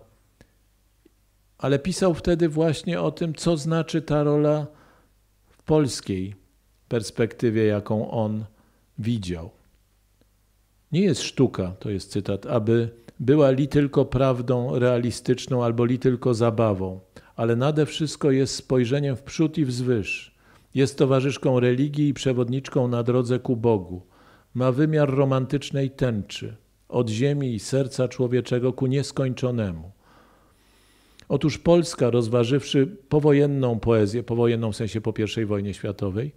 ale pisał wtedy właśnie o tym, co znaczy ta rola w polskiej perspektywie, jaką on widział. Nie jest sztuka, to jest cytat, aby była li tylko prawdą realistyczną albo li tylko zabawą, ale nade wszystko jest spojrzeniem w przód i wzwyż jest towarzyszką religii i przewodniczką na drodze ku Bogu. Ma wymiar romantycznej tęczy, od ziemi i serca człowieczego ku nieskończonemu. Otóż Polska, rozważywszy powojenną poezję, powojenną w sensie po I wojnie światowej,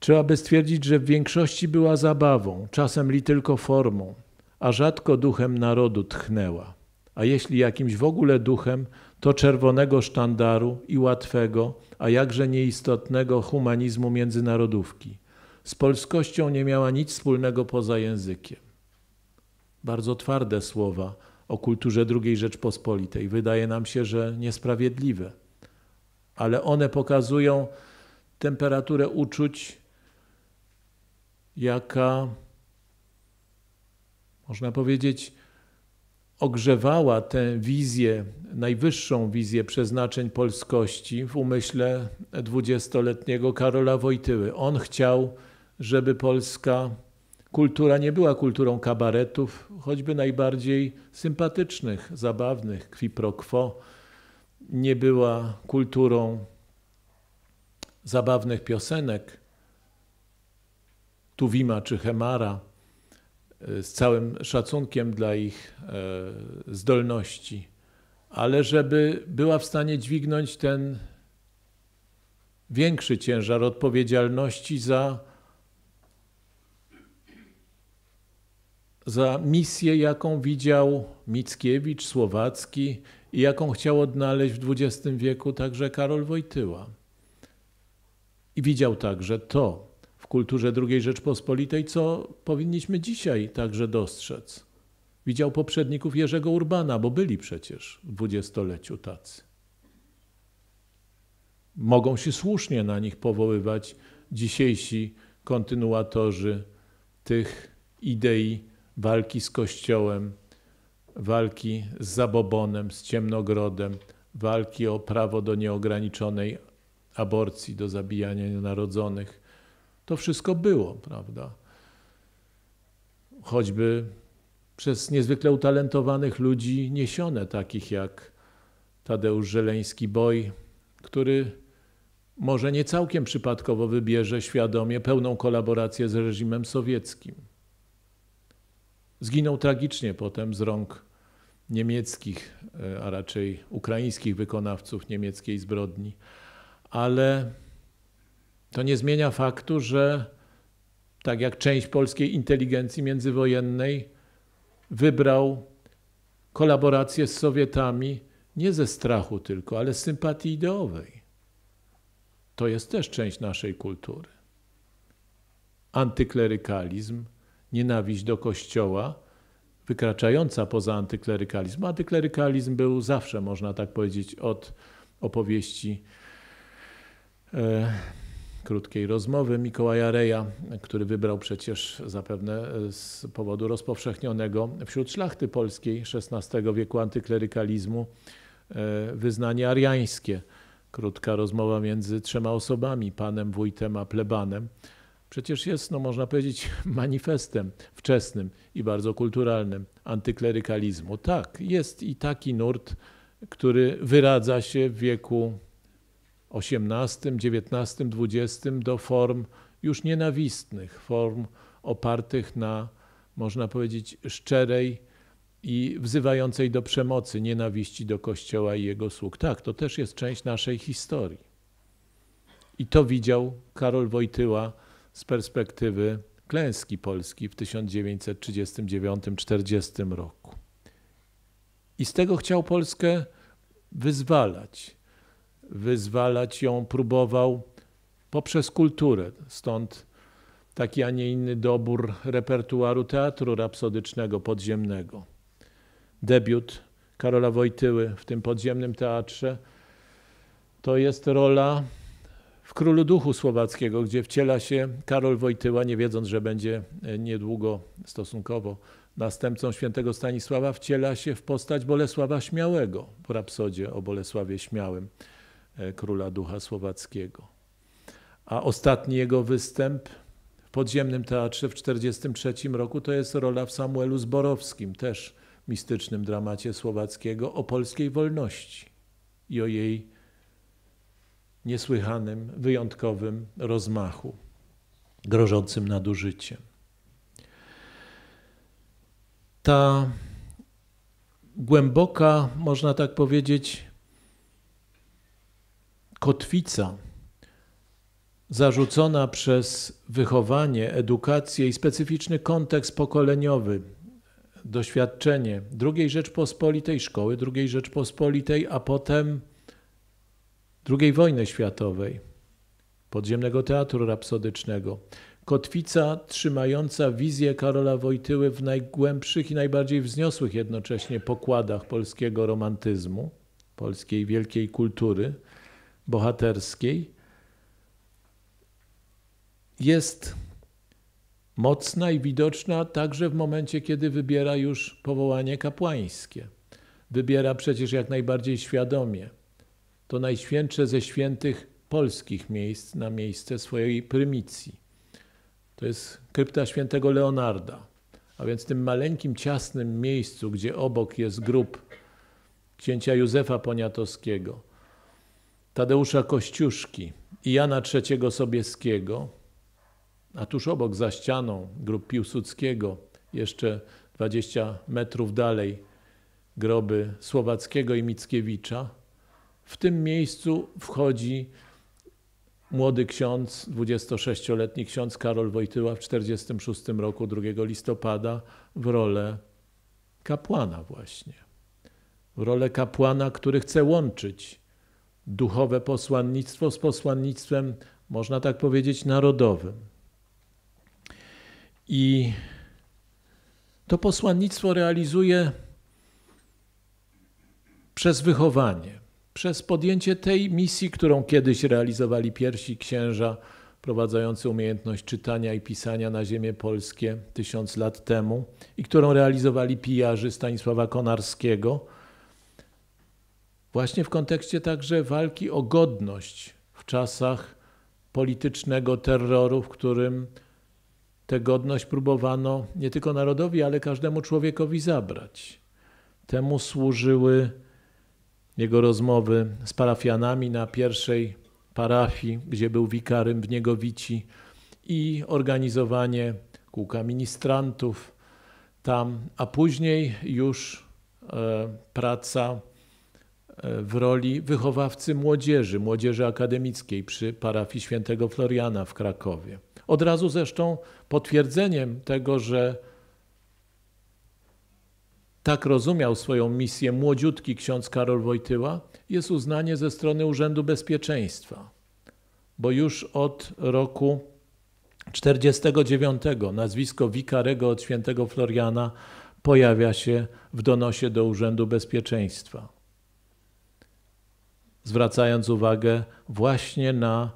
trzeba by stwierdzić, że w większości była zabawą, czasem li tylko formą, a rzadko duchem narodu tchnęła. A jeśli jakimś w ogóle duchem, to czerwonego sztandaru i łatwego, a jakże nieistotnego humanizmu międzynarodówki. Z polskością nie miała nic wspólnego poza językiem. Bardzo twarde słowa o kulturze II Rzeczpospolitej. Wydaje nam się, że niesprawiedliwe, ale one pokazują temperaturę uczuć, jaka, można powiedzieć, ogrzewała tę wizję, najwyższą wizję przeznaczeń polskości w umyśle dwudziestoletniego Karola Wojtyły. On chciał, żeby polska kultura nie była kulturą kabaretów, choćby najbardziej sympatycznych, zabawnych, qui pro quo, nie była kulturą zabawnych piosenek Tuwima czy Hemara E, z całym szacunkiem dla ich e, zdolności, ale żeby była w stanie dźwignąć ten większy ciężar odpowiedzialności za, za misję, jaką widział Mickiewicz, Słowacki i jaką chciał odnaleźć w XX wieku także Karol Wojtyła. I widział także to, kulturze II Rzeczpospolitej, co powinniśmy dzisiaj także dostrzec. Widział poprzedników Jerzego Urbana, bo byli przecież w dwudziestoleciu tacy. Mogą się słusznie na nich powoływać dzisiejsi kontynuatorzy tych idei walki z Kościołem, walki z zabobonem, z ciemnogrodem, walki o prawo do nieograniczonej aborcji, do zabijania nienarodzonych, to wszystko było, prawda? Choćby przez niezwykle utalentowanych ludzi niesione, takich jak Tadeusz Żeleński-Boj, który może nie całkiem przypadkowo wybierze świadomie pełną kolaborację z reżimem sowieckim. Zginął tragicznie potem z rąk niemieckich, e, a raczej ukraińskich wykonawców niemieckiej zbrodni, ale to nie zmienia faktu, że tak jak część polskiej inteligencji międzywojennej wybrał kolaborację z Sowietami nie ze strachu tylko, ale z sympatii ideowej. To jest też część naszej kultury. Antyklerykalizm, nienawiść do Kościoła, wykraczająca poza antyklerykalizm. Antyklerykalizm był zawsze, można tak powiedzieć, od opowieści. E, krótkiej rozmowy Mikołaja Reja, który wybrał przecież zapewne e, z powodu rozpowszechnionego wśród szlachty polskiej XVI wieku antyklerykalizmu e, wyznanie ariańskie. Krótka rozmowa między trzema osobami, panem, wójtem a plebanem. Przecież jest, no można powiedzieć, (laughs) manifestem wczesnym i bardzo kulturalnym antyklerykalizmu. Tak, jest i taki nurt, który wyradza się w wieku XVIII, XIX, XX do form już nienawistnych, form opartych na, można powiedzieć, szczerej i wzywającej do przemocy nienawiści do Kościoła i jego sług. Tak, to też jest część naszej historii. I to widział Karol Wojtyła z perspektywy klęski Polski w 1939-40 roku. I z tego chciał Polskę wyzwalać wyzwalać ją próbował poprzez kulturę. Stąd taki, a nie inny dobór repertuaru teatru rapsodycznego podziemnego. Debiut Karola Wojtyły w tym podziemnym teatrze to jest rola w Królu Duchu Słowackiego, gdzie wciela się Karol Wojtyła, nie wiedząc, że będzie e, niedługo stosunkowo następcą świętego Stanisława, wciela się w postać Bolesława Śmiałego w rapsodzie o Bolesławie Śmiałym. E, króla ducha słowackiego. A ostatni jego występ w podziemnym teatrze w 1943 roku to jest rola w Samuelu Zborowskim, też mistycznym dramacie słowackiego o polskiej wolności i o jej niesłychanym, wyjątkowym rozmachu, grożącym nadużyciem. Ta głęboka, można tak powiedzieć, kotwica zarzucona przez wychowanie, edukację i specyficzny kontekst pokoleniowy, doświadczenie II Rzeczpospolitej, szkoły II Rzeczpospolitej, a potem II wojny światowej, podziemnego teatru rapsodycznego. Kotwica trzymająca wizję Karola Wojtyły w najgłębszych i najbardziej wzniosłych jednocześnie pokładach polskiego romantyzmu, polskiej wielkiej kultury, bohaterskiej jest mocna i widoczna także w momencie, kiedy wybiera już powołanie kapłańskie. Wybiera przecież jak najbardziej świadomie. To najświętsze ze świętych polskich miejsc na miejsce swojej prymicji. To jest krypta świętego Leonarda. A więc w tym maleńkim, ciasnym miejscu, gdzie obok jest grób księcia Józefa Poniatowskiego, Tadeusza Kościuszki i Jana III Sobieskiego, a tuż obok za ścianą grób Piłsudskiego, jeszcze 20 metrów dalej groby Słowackiego i Mickiewicza. W tym miejscu wchodzi młody ksiądz, 26-letni ksiądz Karol Wojtyła w 1946 roku 2 listopada w rolę kapłana właśnie. W rolę kapłana, który chce łączyć duchowe posłannictwo z posłannictwem, można tak powiedzieć, narodowym. I to posłannictwo realizuje przez wychowanie, przez podjęcie tej misji, którą kiedyś realizowali pierwsi księża prowadzający umiejętność czytania i pisania na ziemię polskie tysiąc lat temu i którą realizowali pijarzy Stanisława Konarskiego – właśnie w kontekście także walki o godność w czasach politycznego terroru, w którym tę godność próbowano nie tylko narodowi, ale każdemu człowiekowi zabrać. Temu służyły jego rozmowy z parafianami na pierwszej parafii, gdzie był wikarym w Niegowici i organizowanie kółka ministrantów tam, a później już e, praca E, w roli wychowawcy młodzieży, młodzieży akademickiej przy parafii świętego Floriana w Krakowie. Od razu zresztą potwierdzeniem tego, że tak rozumiał swoją misję młodziutki ksiądz Karol Wojtyła, jest uznanie ze strony Urzędu Bezpieczeństwa, bo już od roku 49 nazwisko wikarego od świętego Floriana pojawia się w donosie do Urzędu Bezpieczeństwa zwracając uwagę właśnie na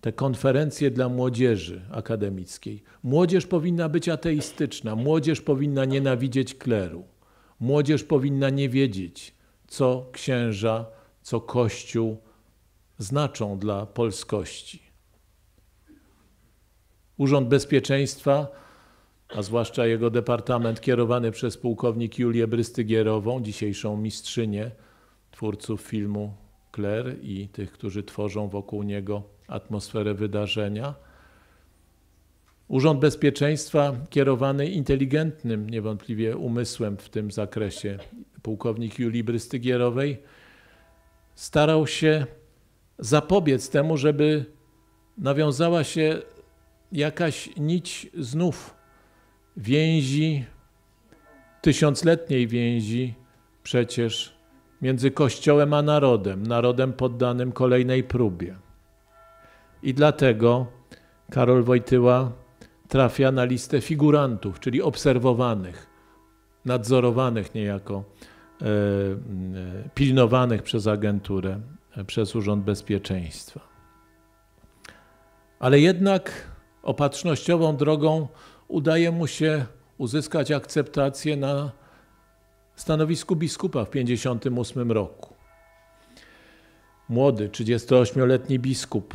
te konferencje dla młodzieży akademickiej. Młodzież powinna być ateistyczna, młodzież powinna nienawidzieć kleru, młodzież powinna nie wiedzieć, co księża, co Kościół znaczą dla polskości. Urząd Bezpieczeństwa, a zwłaszcza jego departament kierowany przez pułkownik Julię Brystygierową, dzisiejszą mistrzynię twórców filmu kler i tych, którzy tworzą wokół niego atmosferę wydarzenia. Urząd Bezpieczeństwa kierowany inteligentnym niewątpliwie umysłem w tym zakresie, pułkownik Julii Brystygierowej, starał się zapobiec temu, żeby nawiązała się jakaś nić znów więzi, tysiącletniej więzi przecież między Kościołem a narodem, narodem poddanym kolejnej próbie. I dlatego Karol Wojtyła trafia na listę figurantów, czyli obserwowanych, nadzorowanych niejako, e, pilnowanych przez agenturę, e, przez Urząd Bezpieczeństwa. Ale jednak opatrznościową drogą udaje mu się uzyskać akceptację na stanowisku biskupa w 1958 roku. Młody, 38-letni biskup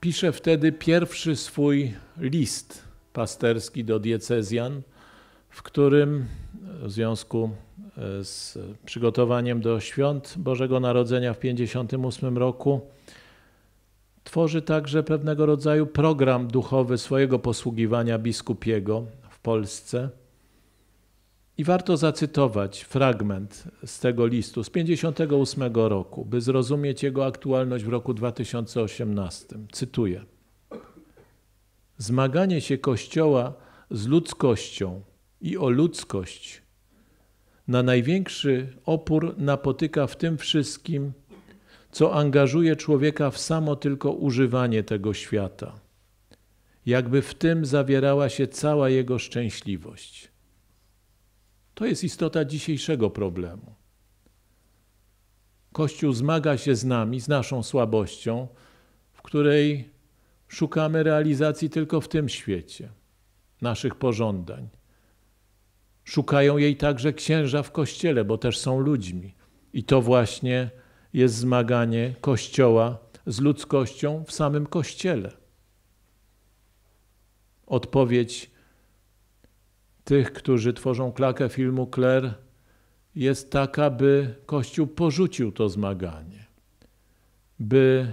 pisze wtedy pierwszy swój list pasterski do diecezjan, w którym w związku e, z przygotowaniem do świąt Bożego Narodzenia w 1958 roku tworzy także pewnego rodzaju program duchowy swojego posługiwania biskupiego w Polsce – i warto zacytować fragment z tego listu z 58 roku, by zrozumieć jego aktualność w roku 2018. Cytuję. Zmaganie się Kościoła z ludzkością i o ludzkość na największy opór napotyka w tym wszystkim, co angażuje człowieka w samo tylko używanie tego świata. Jakby w tym zawierała się cała jego szczęśliwość. To jest istota dzisiejszego problemu. Kościół zmaga się z nami, z naszą słabością, w której szukamy realizacji tylko w tym świecie, naszych pożądań. Szukają jej także księża w kościele, bo też są ludźmi. I to właśnie jest zmaganie kościoła z ludzkością w samym kościele. Odpowiedź tych, którzy tworzą klakę filmu Kler, jest taka, by Kościół porzucił to zmaganie, by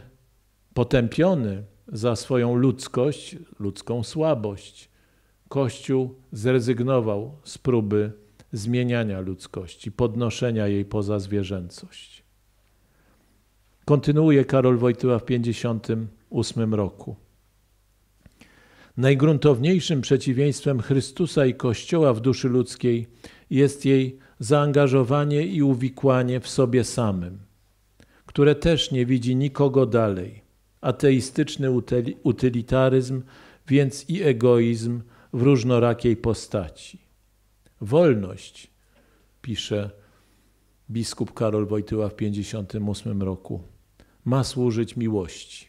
potępiony za swoją ludzkość, ludzką słabość, Kościół zrezygnował z próby zmieniania ludzkości, podnoszenia jej poza zwierzęcość. Kontynuuje Karol Wojtyła w 1958 roku. Najgruntowniejszym przeciwieństwem Chrystusa i Kościoła w duszy ludzkiej jest jej zaangażowanie i uwikłanie w sobie samym, które też nie widzi nikogo dalej. Ateistyczny utylitaryzm, więc i egoizm w różnorakiej postaci. Wolność, pisze biskup Karol Wojtyła w 1958 roku, ma służyć miłości.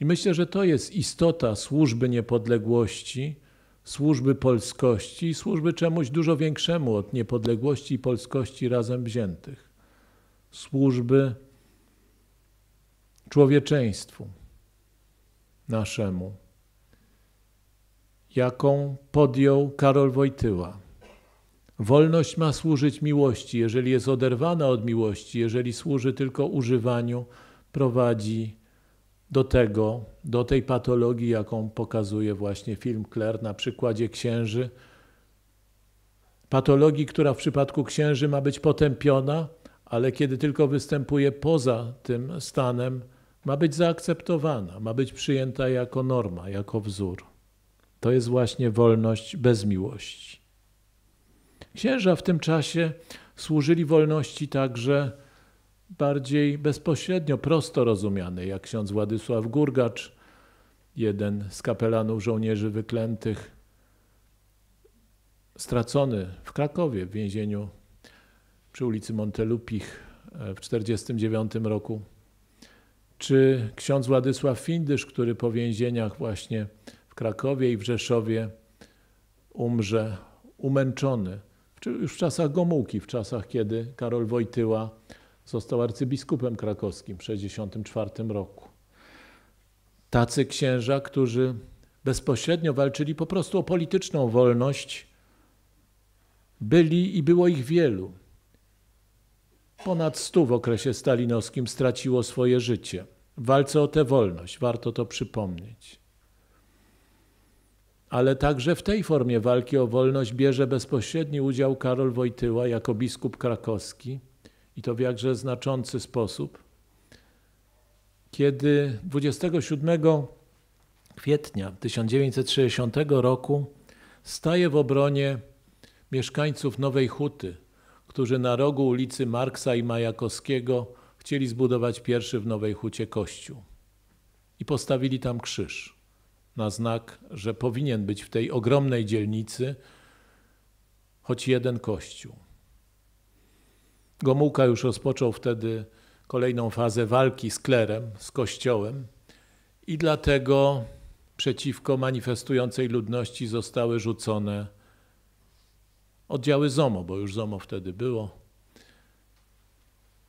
I myślę, że to jest istota służby niepodległości, służby polskości, służby czemuś dużo większemu od niepodległości i polskości razem wziętych. Służby człowieczeństwu naszemu, jaką podjął Karol Wojtyła. Wolność ma służyć miłości. Jeżeli jest oderwana od miłości, jeżeli służy tylko używaniu, prowadzi do tego, do tej patologii, jaką pokazuje właśnie film Claire na przykładzie księży. Patologii, która w przypadku księży ma być potępiona, ale kiedy tylko występuje poza tym stanem, ma być zaakceptowana, ma być przyjęta jako norma, jako wzór. To jest właśnie wolność bez miłości. Księża w tym czasie służyli wolności także bardziej bezpośrednio, prosto rozumiany, jak ksiądz Władysław Gurgacz, jeden z kapelanów żołnierzy wyklętych, stracony w Krakowie w więzieniu przy ulicy Montelupich e, w 1949 roku, czy ksiądz Władysław Findysz, który po więzieniach właśnie w Krakowie i w Rzeszowie umrze umęczony, już w czasach Gomułki, w czasach kiedy Karol Wojtyła Został arcybiskupem krakowskim w 1964 roku. Tacy księża, którzy bezpośrednio walczyli po prostu o polityczną wolność, byli i było ich wielu. Ponad stu w okresie stalinowskim straciło swoje życie w walce o tę wolność. Warto to przypomnieć. Ale także w tej formie walki o wolność bierze bezpośredni udział Karol Wojtyła jako biskup krakowski i to w jakże znaczący sposób, kiedy 27 kwietnia 1960 roku staje w obronie mieszkańców Nowej Huty, którzy na rogu ulicy Marksa i Majakowskiego chcieli zbudować pierwszy w Nowej Hucie kościół. I postawili tam krzyż na znak, że powinien być w tej ogromnej dzielnicy choć jeden kościół. Gomułka już rozpoczął wtedy kolejną fazę walki z klerem, z kościołem i dlatego przeciwko manifestującej ludności zostały rzucone oddziały ZOMO, bo już ZOMO wtedy było.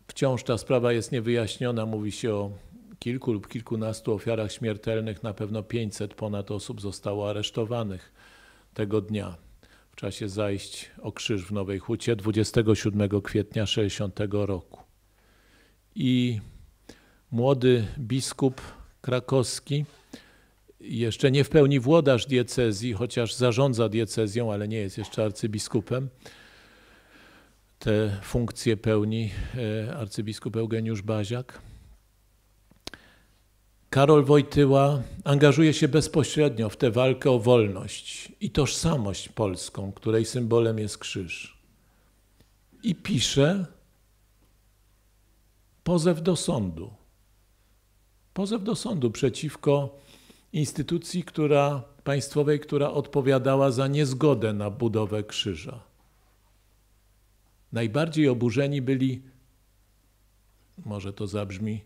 Wciąż ta sprawa jest niewyjaśniona, mówi się o kilku lub kilkunastu ofiarach śmiertelnych, na pewno 500 ponad osób zostało aresztowanych tego dnia czasie zajść o krzyż w Nowej Hucie 27 kwietnia 60 roku. I młody biskup krakowski, jeszcze nie w pełni włodarz diecezji, chociaż zarządza diecezją, ale nie jest jeszcze arcybiskupem. Te funkcje pełni e, arcybiskup Eugeniusz Baziak Karol Wojtyła angażuje się bezpośrednio w tę walkę o wolność i tożsamość polską, której symbolem jest krzyż. I pisze pozew do sądu. Pozew do sądu przeciwko instytucji która, państwowej, która odpowiadała za niezgodę na budowę krzyża. Najbardziej oburzeni byli, może to zabrzmi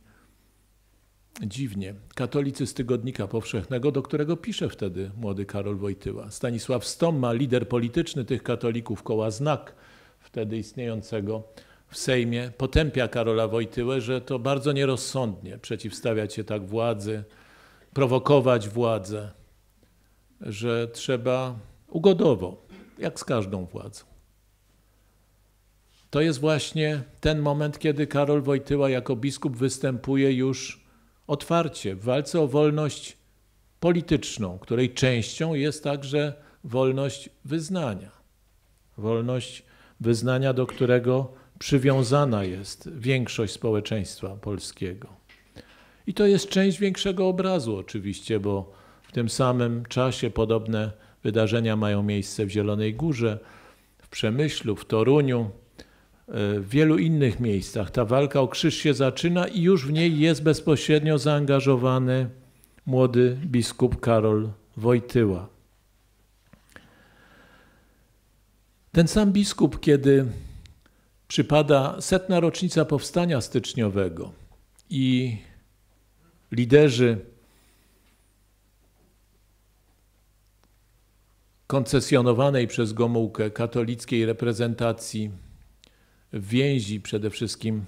dziwnie. Katolicy z Tygodnika Powszechnego, do którego pisze wtedy młody Karol Wojtyła. Stanisław Stomma, lider polityczny tych katolików koła Znak, wtedy istniejącego w Sejmie, potępia Karola Wojtyłę, że to bardzo nierozsądnie przeciwstawiać się tak władzy, prowokować władzę, że trzeba ugodowo, jak z każdą władzą. To jest właśnie ten moment, kiedy Karol Wojtyła jako biskup występuje już otwarcie w walce o wolność polityczną, której częścią jest także wolność wyznania. Wolność wyznania, do którego przywiązana jest większość społeczeństwa polskiego. I to jest część większego obrazu, oczywiście, bo w tym samym czasie podobne wydarzenia mają miejsce w Zielonej Górze, w Przemyślu, w Toruniu, w wielu innych miejscach. Ta walka o krzyż się zaczyna i już w niej jest bezpośrednio zaangażowany młody biskup Karol Wojtyła. Ten sam biskup, kiedy przypada setna rocznica powstania styczniowego i liderzy koncesjonowanej przez Gomułkę katolickiej reprezentacji więzi przede wszystkim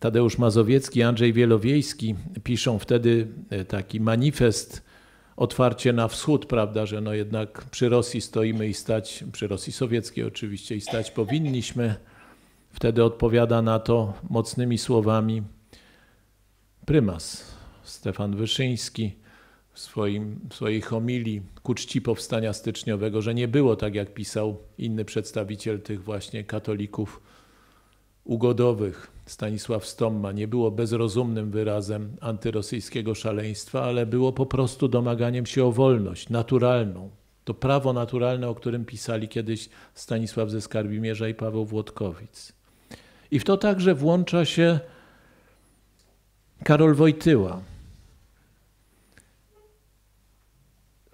Tadeusz Mazowiecki, Andrzej Wielowiejski piszą wtedy e, taki manifest otwarcie na wschód, prawda, że no jednak przy Rosji stoimy i stać, przy Rosji sowieckiej oczywiście, i stać powinniśmy. Wtedy odpowiada na to mocnymi słowami prymas Stefan Wyszyński w, swoim, w swojej homilii ku czci powstania styczniowego, że nie było tak, jak pisał inny przedstawiciel tych właśnie katolików ugodowych, Stanisław Stomma, nie było bezrozumnym wyrazem antyrosyjskiego szaleństwa, ale było po prostu domaganiem się o wolność naturalną. To prawo naturalne, o którym pisali kiedyś Stanisław ze Skarbimierza i Paweł Włodkowic. I w to także włącza się Karol Wojtyła,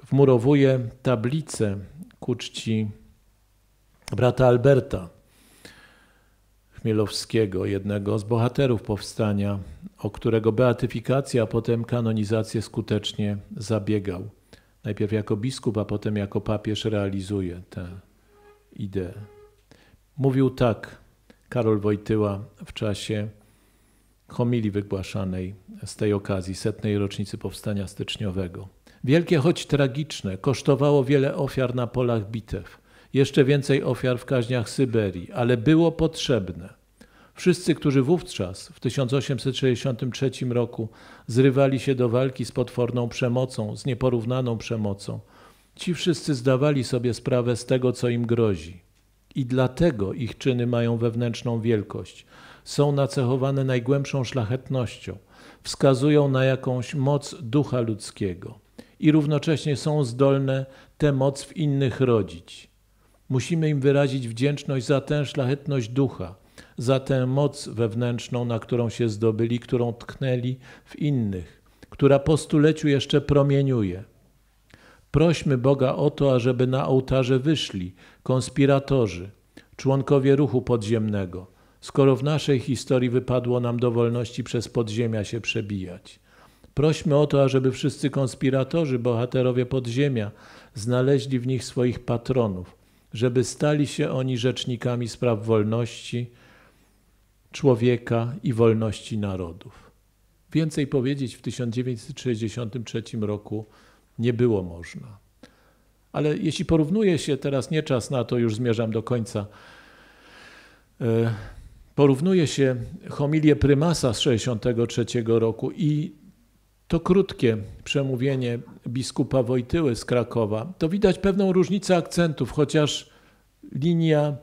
wmurowuje tablicę ku czci brata Alberta Chmielowskiego, jednego z bohaterów powstania, o którego beatyfikację, a potem kanonizację skutecznie zabiegał. Najpierw jako biskup, a potem jako papież realizuje tę ideę. Mówił tak Karol Wojtyła w czasie homilii wygłaszanej z tej okazji setnej rocznicy powstania styczniowego. Wielkie, choć tragiczne, kosztowało wiele ofiar na polach bitew, jeszcze więcej ofiar w kaźniach Syberii, ale było potrzebne. Wszyscy, którzy wówczas, w 1863 roku, zrywali się do walki z potworną przemocą, z nieporównaną przemocą, ci wszyscy zdawali sobie sprawę z tego, co im grozi. I dlatego ich czyny mają wewnętrzną wielkość, są nacechowane najgłębszą szlachetnością, wskazują na jakąś moc ducha ludzkiego i równocześnie są zdolne tę moc w innych rodzić. Musimy im wyrazić wdzięczność za tę szlachetność ducha, za tę moc wewnętrzną, na którą się zdobyli, którą tknęli w innych, która po stuleciu jeszcze promieniuje. Prośmy Boga o to, ażeby na ołtarze wyszli konspiratorzy, członkowie ruchu podziemnego, skoro w naszej historii wypadło nam do wolności przez podziemia się przebijać. Prośmy o to, ażeby wszyscy konspiratorzy, bohaterowie podziemia, znaleźli w nich swoich patronów, żeby stali się oni rzecznikami spraw wolności człowieka i wolności narodów. Więcej powiedzieć w 1963 roku nie było można. Ale jeśli porównuje się, teraz nie czas na to, już zmierzam do końca, e, porównuje się homilię prymasa z 1963 roku i to krótkie przemówienie biskupa Wojtyły z Krakowa, to widać pewną różnicę akcentów, chociaż linia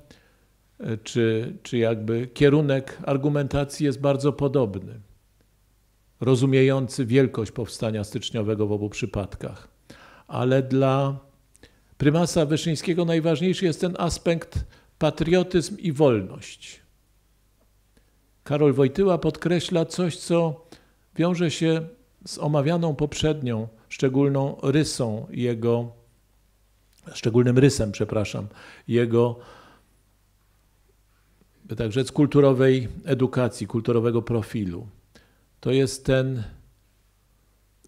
e, czy, czy jakby kierunek argumentacji jest bardzo podobny, rozumiejący wielkość powstania styczniowego w obu przypadkach. Ale dla prymasa Wyszyńskiego najważniejszy jest ten aspekt patriotyzm i wolność. Karol Wojtyła podkreśla coś, co wiąże się z omawianą poprzednią szczególną rysą jego, szczególnym rysem, przepraszam, jego, by tak rzec, kulturowej edukacji, kulturowego profilu. To jest ten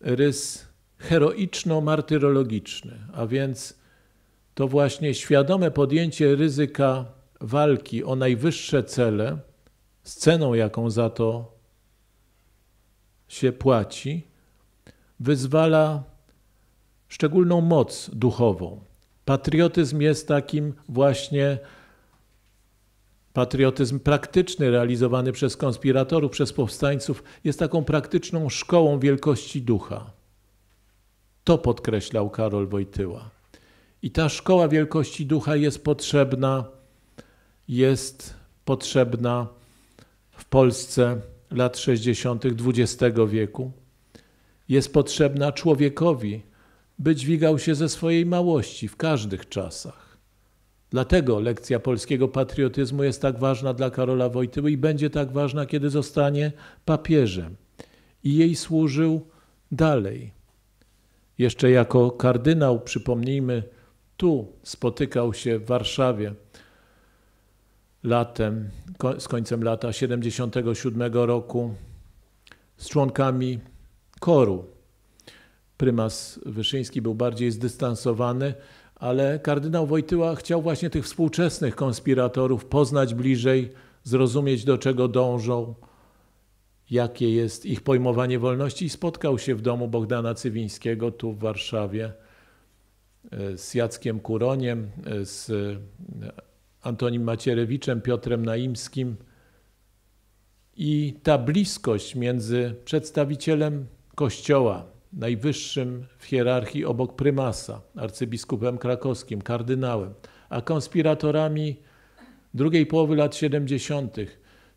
rys heroiczno-martyrologiczny, a więc to właśnie świadome podjęcie ryzyka walki o najwyższe cele, z ceną, jaką za to się płaci, wyzwala szczególną moc duchową. Patriotyzm jest takim właśnie patriotyzm praktyczny, realizowany przez konspiratorów, przez powstańców, jest taką praktyczną szkołą wielkości ducha. To podkreślał Karol Wojtyła. I ta szkoła wielkości ducha jest potrzebna, jest potrzebna w Polsce lat 60. XX wieku jest potrzebna człowiekowi, by dźwigał się ze swojej małości w każdych czasach. Dlatego lekcja polskiego patriotyzmu jest tak ważna dla Karola Wojtyły i będzie tak ważna, kiedy zostanie papieżem. I jej służył dalej. Jeszcze jako kardynał, przypomnijmy, tu spotykał się w Warszawie latem, z końcem lata 77 roku z członkami koru. Prymas Wyszyński był bardziej zdystansowany, ale kardynał Wojtyła chciał właśnie tych współczesnych konspiratorów poznać bliżej, zrozumieć do czego dążą, jakie jest ich pojmowanie wolności i spotkał się w domu Bogdana Cywińskiego tu w Warszawie e, z Jackiem Kuroniem, e, z e, Antonim Macierewiczem, Piotrem Naimskim. I ta bliskość między przedstawicielem Kościoła, najwyższym w hierarchii obok prymasa, arcybiskupem krakowskim, kardynałem, a konspiratorami drugiej połowy lat 70.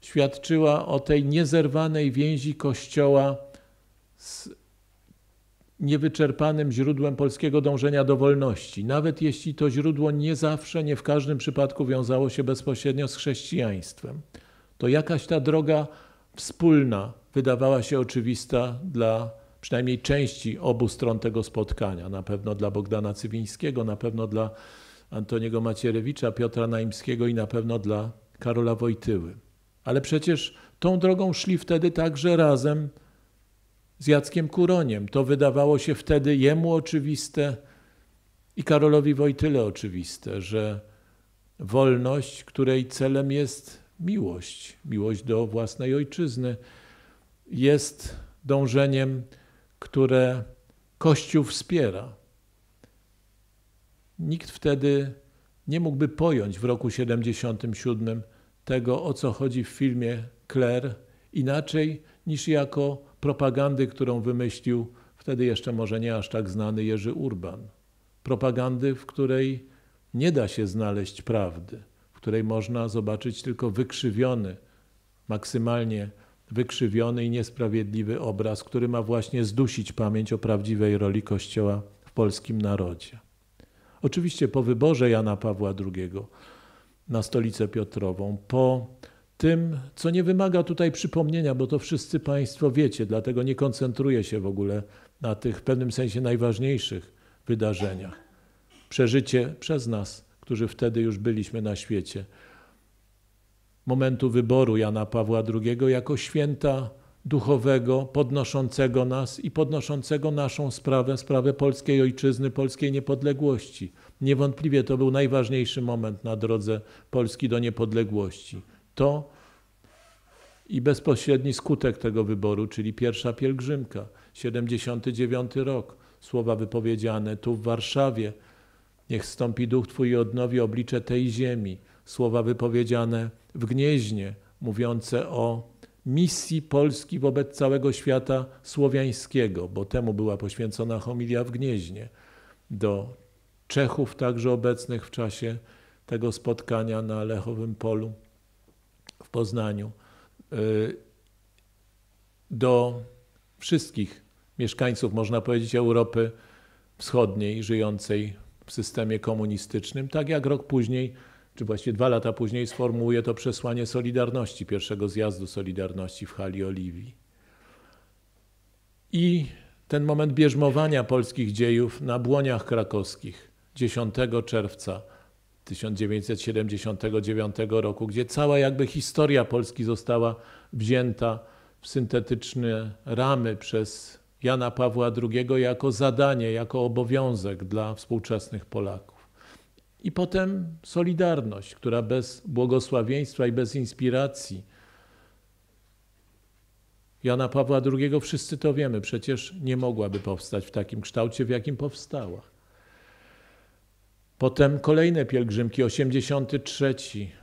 świadczyła o tej niezerwanej więzi Kościoła z niewyczerpanym źródłem polskiego dążenia do wolności, nawet jeśli to źródło nie zawsze, nie w każdym przypadku wiązało się bezpośrednio z chrześcijaństwem. To jakaś ta droga wspólna wydawała się oczywista dla przynajmniej części obu stron tego spotkania. Na pewno dla Bogdana Cywińskiego, na pewno dla Antoniego Macierewicza, Piotra Naimskiego i na pewno dla Karola Wojtyły. Ale przecież tą drogą szli wtedy także razem z Jackiem Kuroniem. To wydawało się wtedy jemu oczywiste i Karolowi Wojtyle oczywiste, że wolność, której celem jest miłość, miłość do własnej ojczyzny, jest dążeniem, które Kościół wspiera. Nikt wtedy nie mógłby pojąć w roku 77 tego, o co chodzi w filmie Claire, inaczej niż jako propagandy, którą wymyślił wtedy jeszcze może nie aż tak znany Jerzy Urban. Propagandy, w której nie da się znaleźć prawdy, w której można zobaczyć tylko wykrzywiony, maksymalnie wykrzywiony i niesprawiedliwy obraz, który ma właśnie zdusić pamięć o prawdziwej roli Kościoła w polskim narodzie. Oczywiście po wyborze Jana Pawła II na stolicę Piotrową, po tym, co nie wymaga tutaj przypomnienia, bo to wszyscy Państwo wiecie, dlatego nie koncentruję się w ogóle na tych w pewnym sensie najważniejszych wydarzeniach. Przeżycie przez nas, którzy wtedy już byliśmy na świecie, momentu wyboru Jana Pawła II jako święta duchowego, podnoszącego nas i podnoszącego naszą sprawę, sprawę polskiej ojczyzny, polskiej niepodległości. Niewątpliwie to był najważniejszy moment na drodze Polski do niepodległości to i bezpośredni skutek tego wyboru, czyli pierwsza pielgrzymka, 79 rok, słowa wypowiedziane tu w Warszawie. Niech stąpi duch Twój i odnowi oblicze tej ziemi. Słowa wypowiedziane w Gnieźnie, mówiące o misji Polski wobec całego świata słowiańskiego, bo temu była poświęcona homilia w Gnieźnie. Do Czechów, także obecnych w czasie tego spotkania na Lechowym Polu w Poznaniu y, do wszystkich mieszkańców, można powiedzieć, Europy Wschodniej żyjącej w systemie komunistycznym, tak jak rok później, czy właściwie dwa lata później sformułuje to przesłanie Solidarności, pierwszego zjazdu Solidarności w hali Oliwii. I ten moment bierzmowania polskich dziejów na błoniach krakowskich 10 czerwca 1979 roku, gdzie cała jakby historia Polski została wzięta w syntetyczne ramy przez Jana Pawła II jako zadanie, jako obowiązek dla współczesnych Polaków. I potem Solidarność, która bez błogosławieństwa i bez inspiracji Jana Pawła II, wszyscy to wiemy, przecież nie mogłaby powstać w takim kształcie, w jakim powstała. Potem kolejne pielgrzymki, 83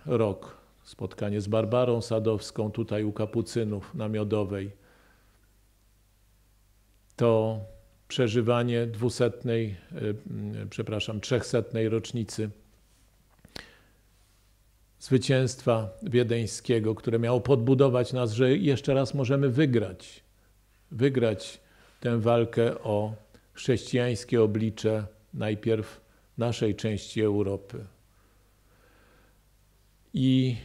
rok, spotkanie z Barbarą Sadowską tutaj u kapucynów na Miodowej. To przeżywanie dwusetnej, y, mm, przepraszam, trzechsetnej rocznicy zwycięstwa wiedeńskiego, które miało podbudować nas, że jeszcze raz możemy wygrać, wygrać tę walkę o chrześcijańskie oblicze najpierw naszej części Europy. I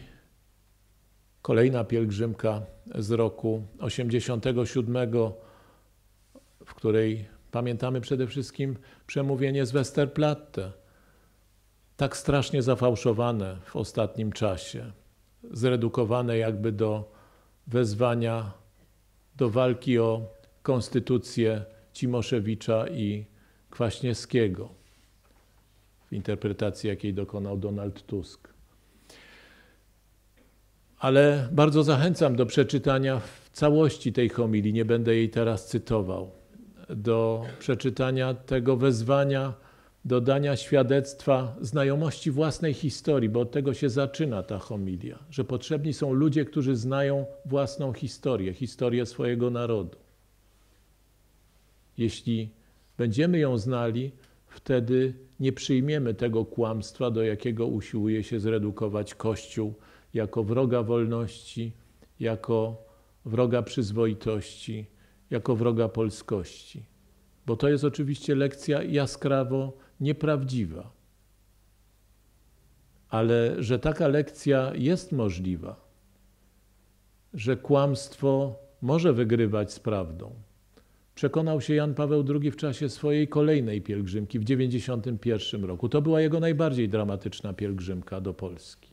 kolejna pielgrzymka z roku 87, w której pamiętamy przede wszystkim przemówienie z Westerplatte, tak strasznie zafałszowane w ostatnim czasie, zredukowane jakby do wezwania do walki o konstytucję Cimoszewicza i Kwaśniewskiego w interpretacji, jakiej dokonał Donald Tusk. Ale bardzo zachęcam do przeczytania w całości tej homilii, nie będę jej teraz cytował, do przeczytania tego wezwania, dodania świadectwa znajomości własnej historii, bo od tego się zaczyna ta homilia, że potrzebni są ludzie, którzy znają własną historię, historię swojego narodu. Jeśli będziemy ją znali, wtedy nie przyjmiemy tego kłamstwa, do jakiego usiłuje się zredukować Kościół jako wroga wolności, jako wroga przyzwoitości, jako wroga polskości. Bo to jest oczywiście lekcja jaskrawo nieprawdziwa. Ale że taka lekcja jest możliwa, że kłamstwo może wygrywać z prawdą Przekonał się Jan Paweł II w czasie swojej kolejnej pielgrzymki w 1991 roku. To była jego najbardziej dramatyczna pielgrzymka do Polski.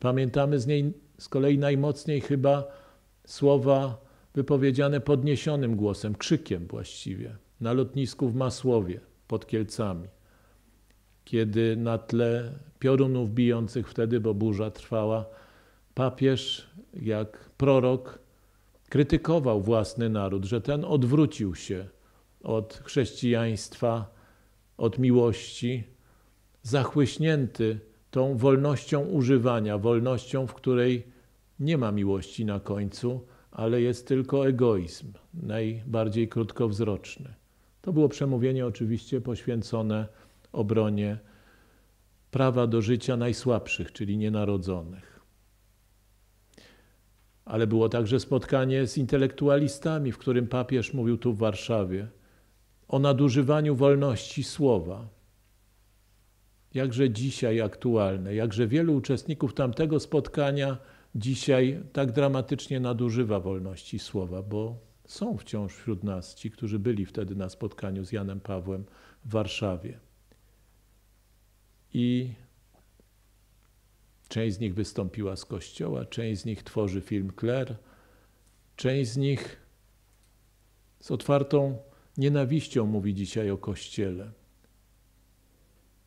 Pamiętamy z niej z kolei najmocniej chyba słowa wypowiedziane podniesionym głosem, krzykiem właściwie, na lotnisku w Masłowie pod Kielcami, kiedy na tle piorunów bijących wtedy, bo burza trwała, papież jak prorok krytykował własny naród, że ten odwrócił się od chrześcijaństwa, od miłości, zachłyśnięty tą wolnością używania, wolnością, w której nie ma miłości na końcu, ale jest tylko egoizm, najbardziej krótkowzroczny. To było przemówienie oczywiście poświęcone obronie prawa do życia najsłabszych, czyli nienarodzonych. Ale było także spotkanie z intelektualistami, w którym papież mówił tu w Warszawie o nadużywaniu wolności słowa. Jakże dzisiaj aktualne, jakże wielu uczestników tamtego spotkania dzisiaj tak dramatycznie nadużywa wolności słowa, bo są wciąż wśród nas ci, którzy byli wtedy na spotkaniu z Janem Pawłem w Warszawie. I Część z nich wystąpiła z kościoła, część z nich tworzy film Claire, część z nich z otwartą nienawiścią mówi dzisiaj o kościele,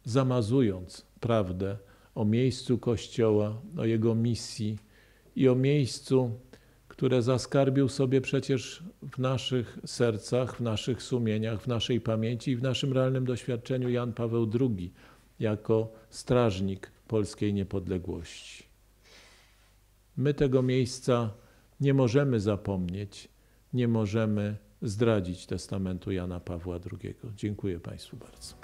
zamazując prawdę o miejscu kościoła, o jego misji i o miejscu, które zaskarbił sobie przecież w naszych sercach, w naszych sumieniach, w naszej pamięci i w naszym realnym doświadczeniu Jan Paweł II jako strażnik polskiej niepodległości. My tego miejsca nie możemy zapomnieć, nie możemy zdradzić testamentu Jana Pawła II. Dziękuję Państwu bardzo.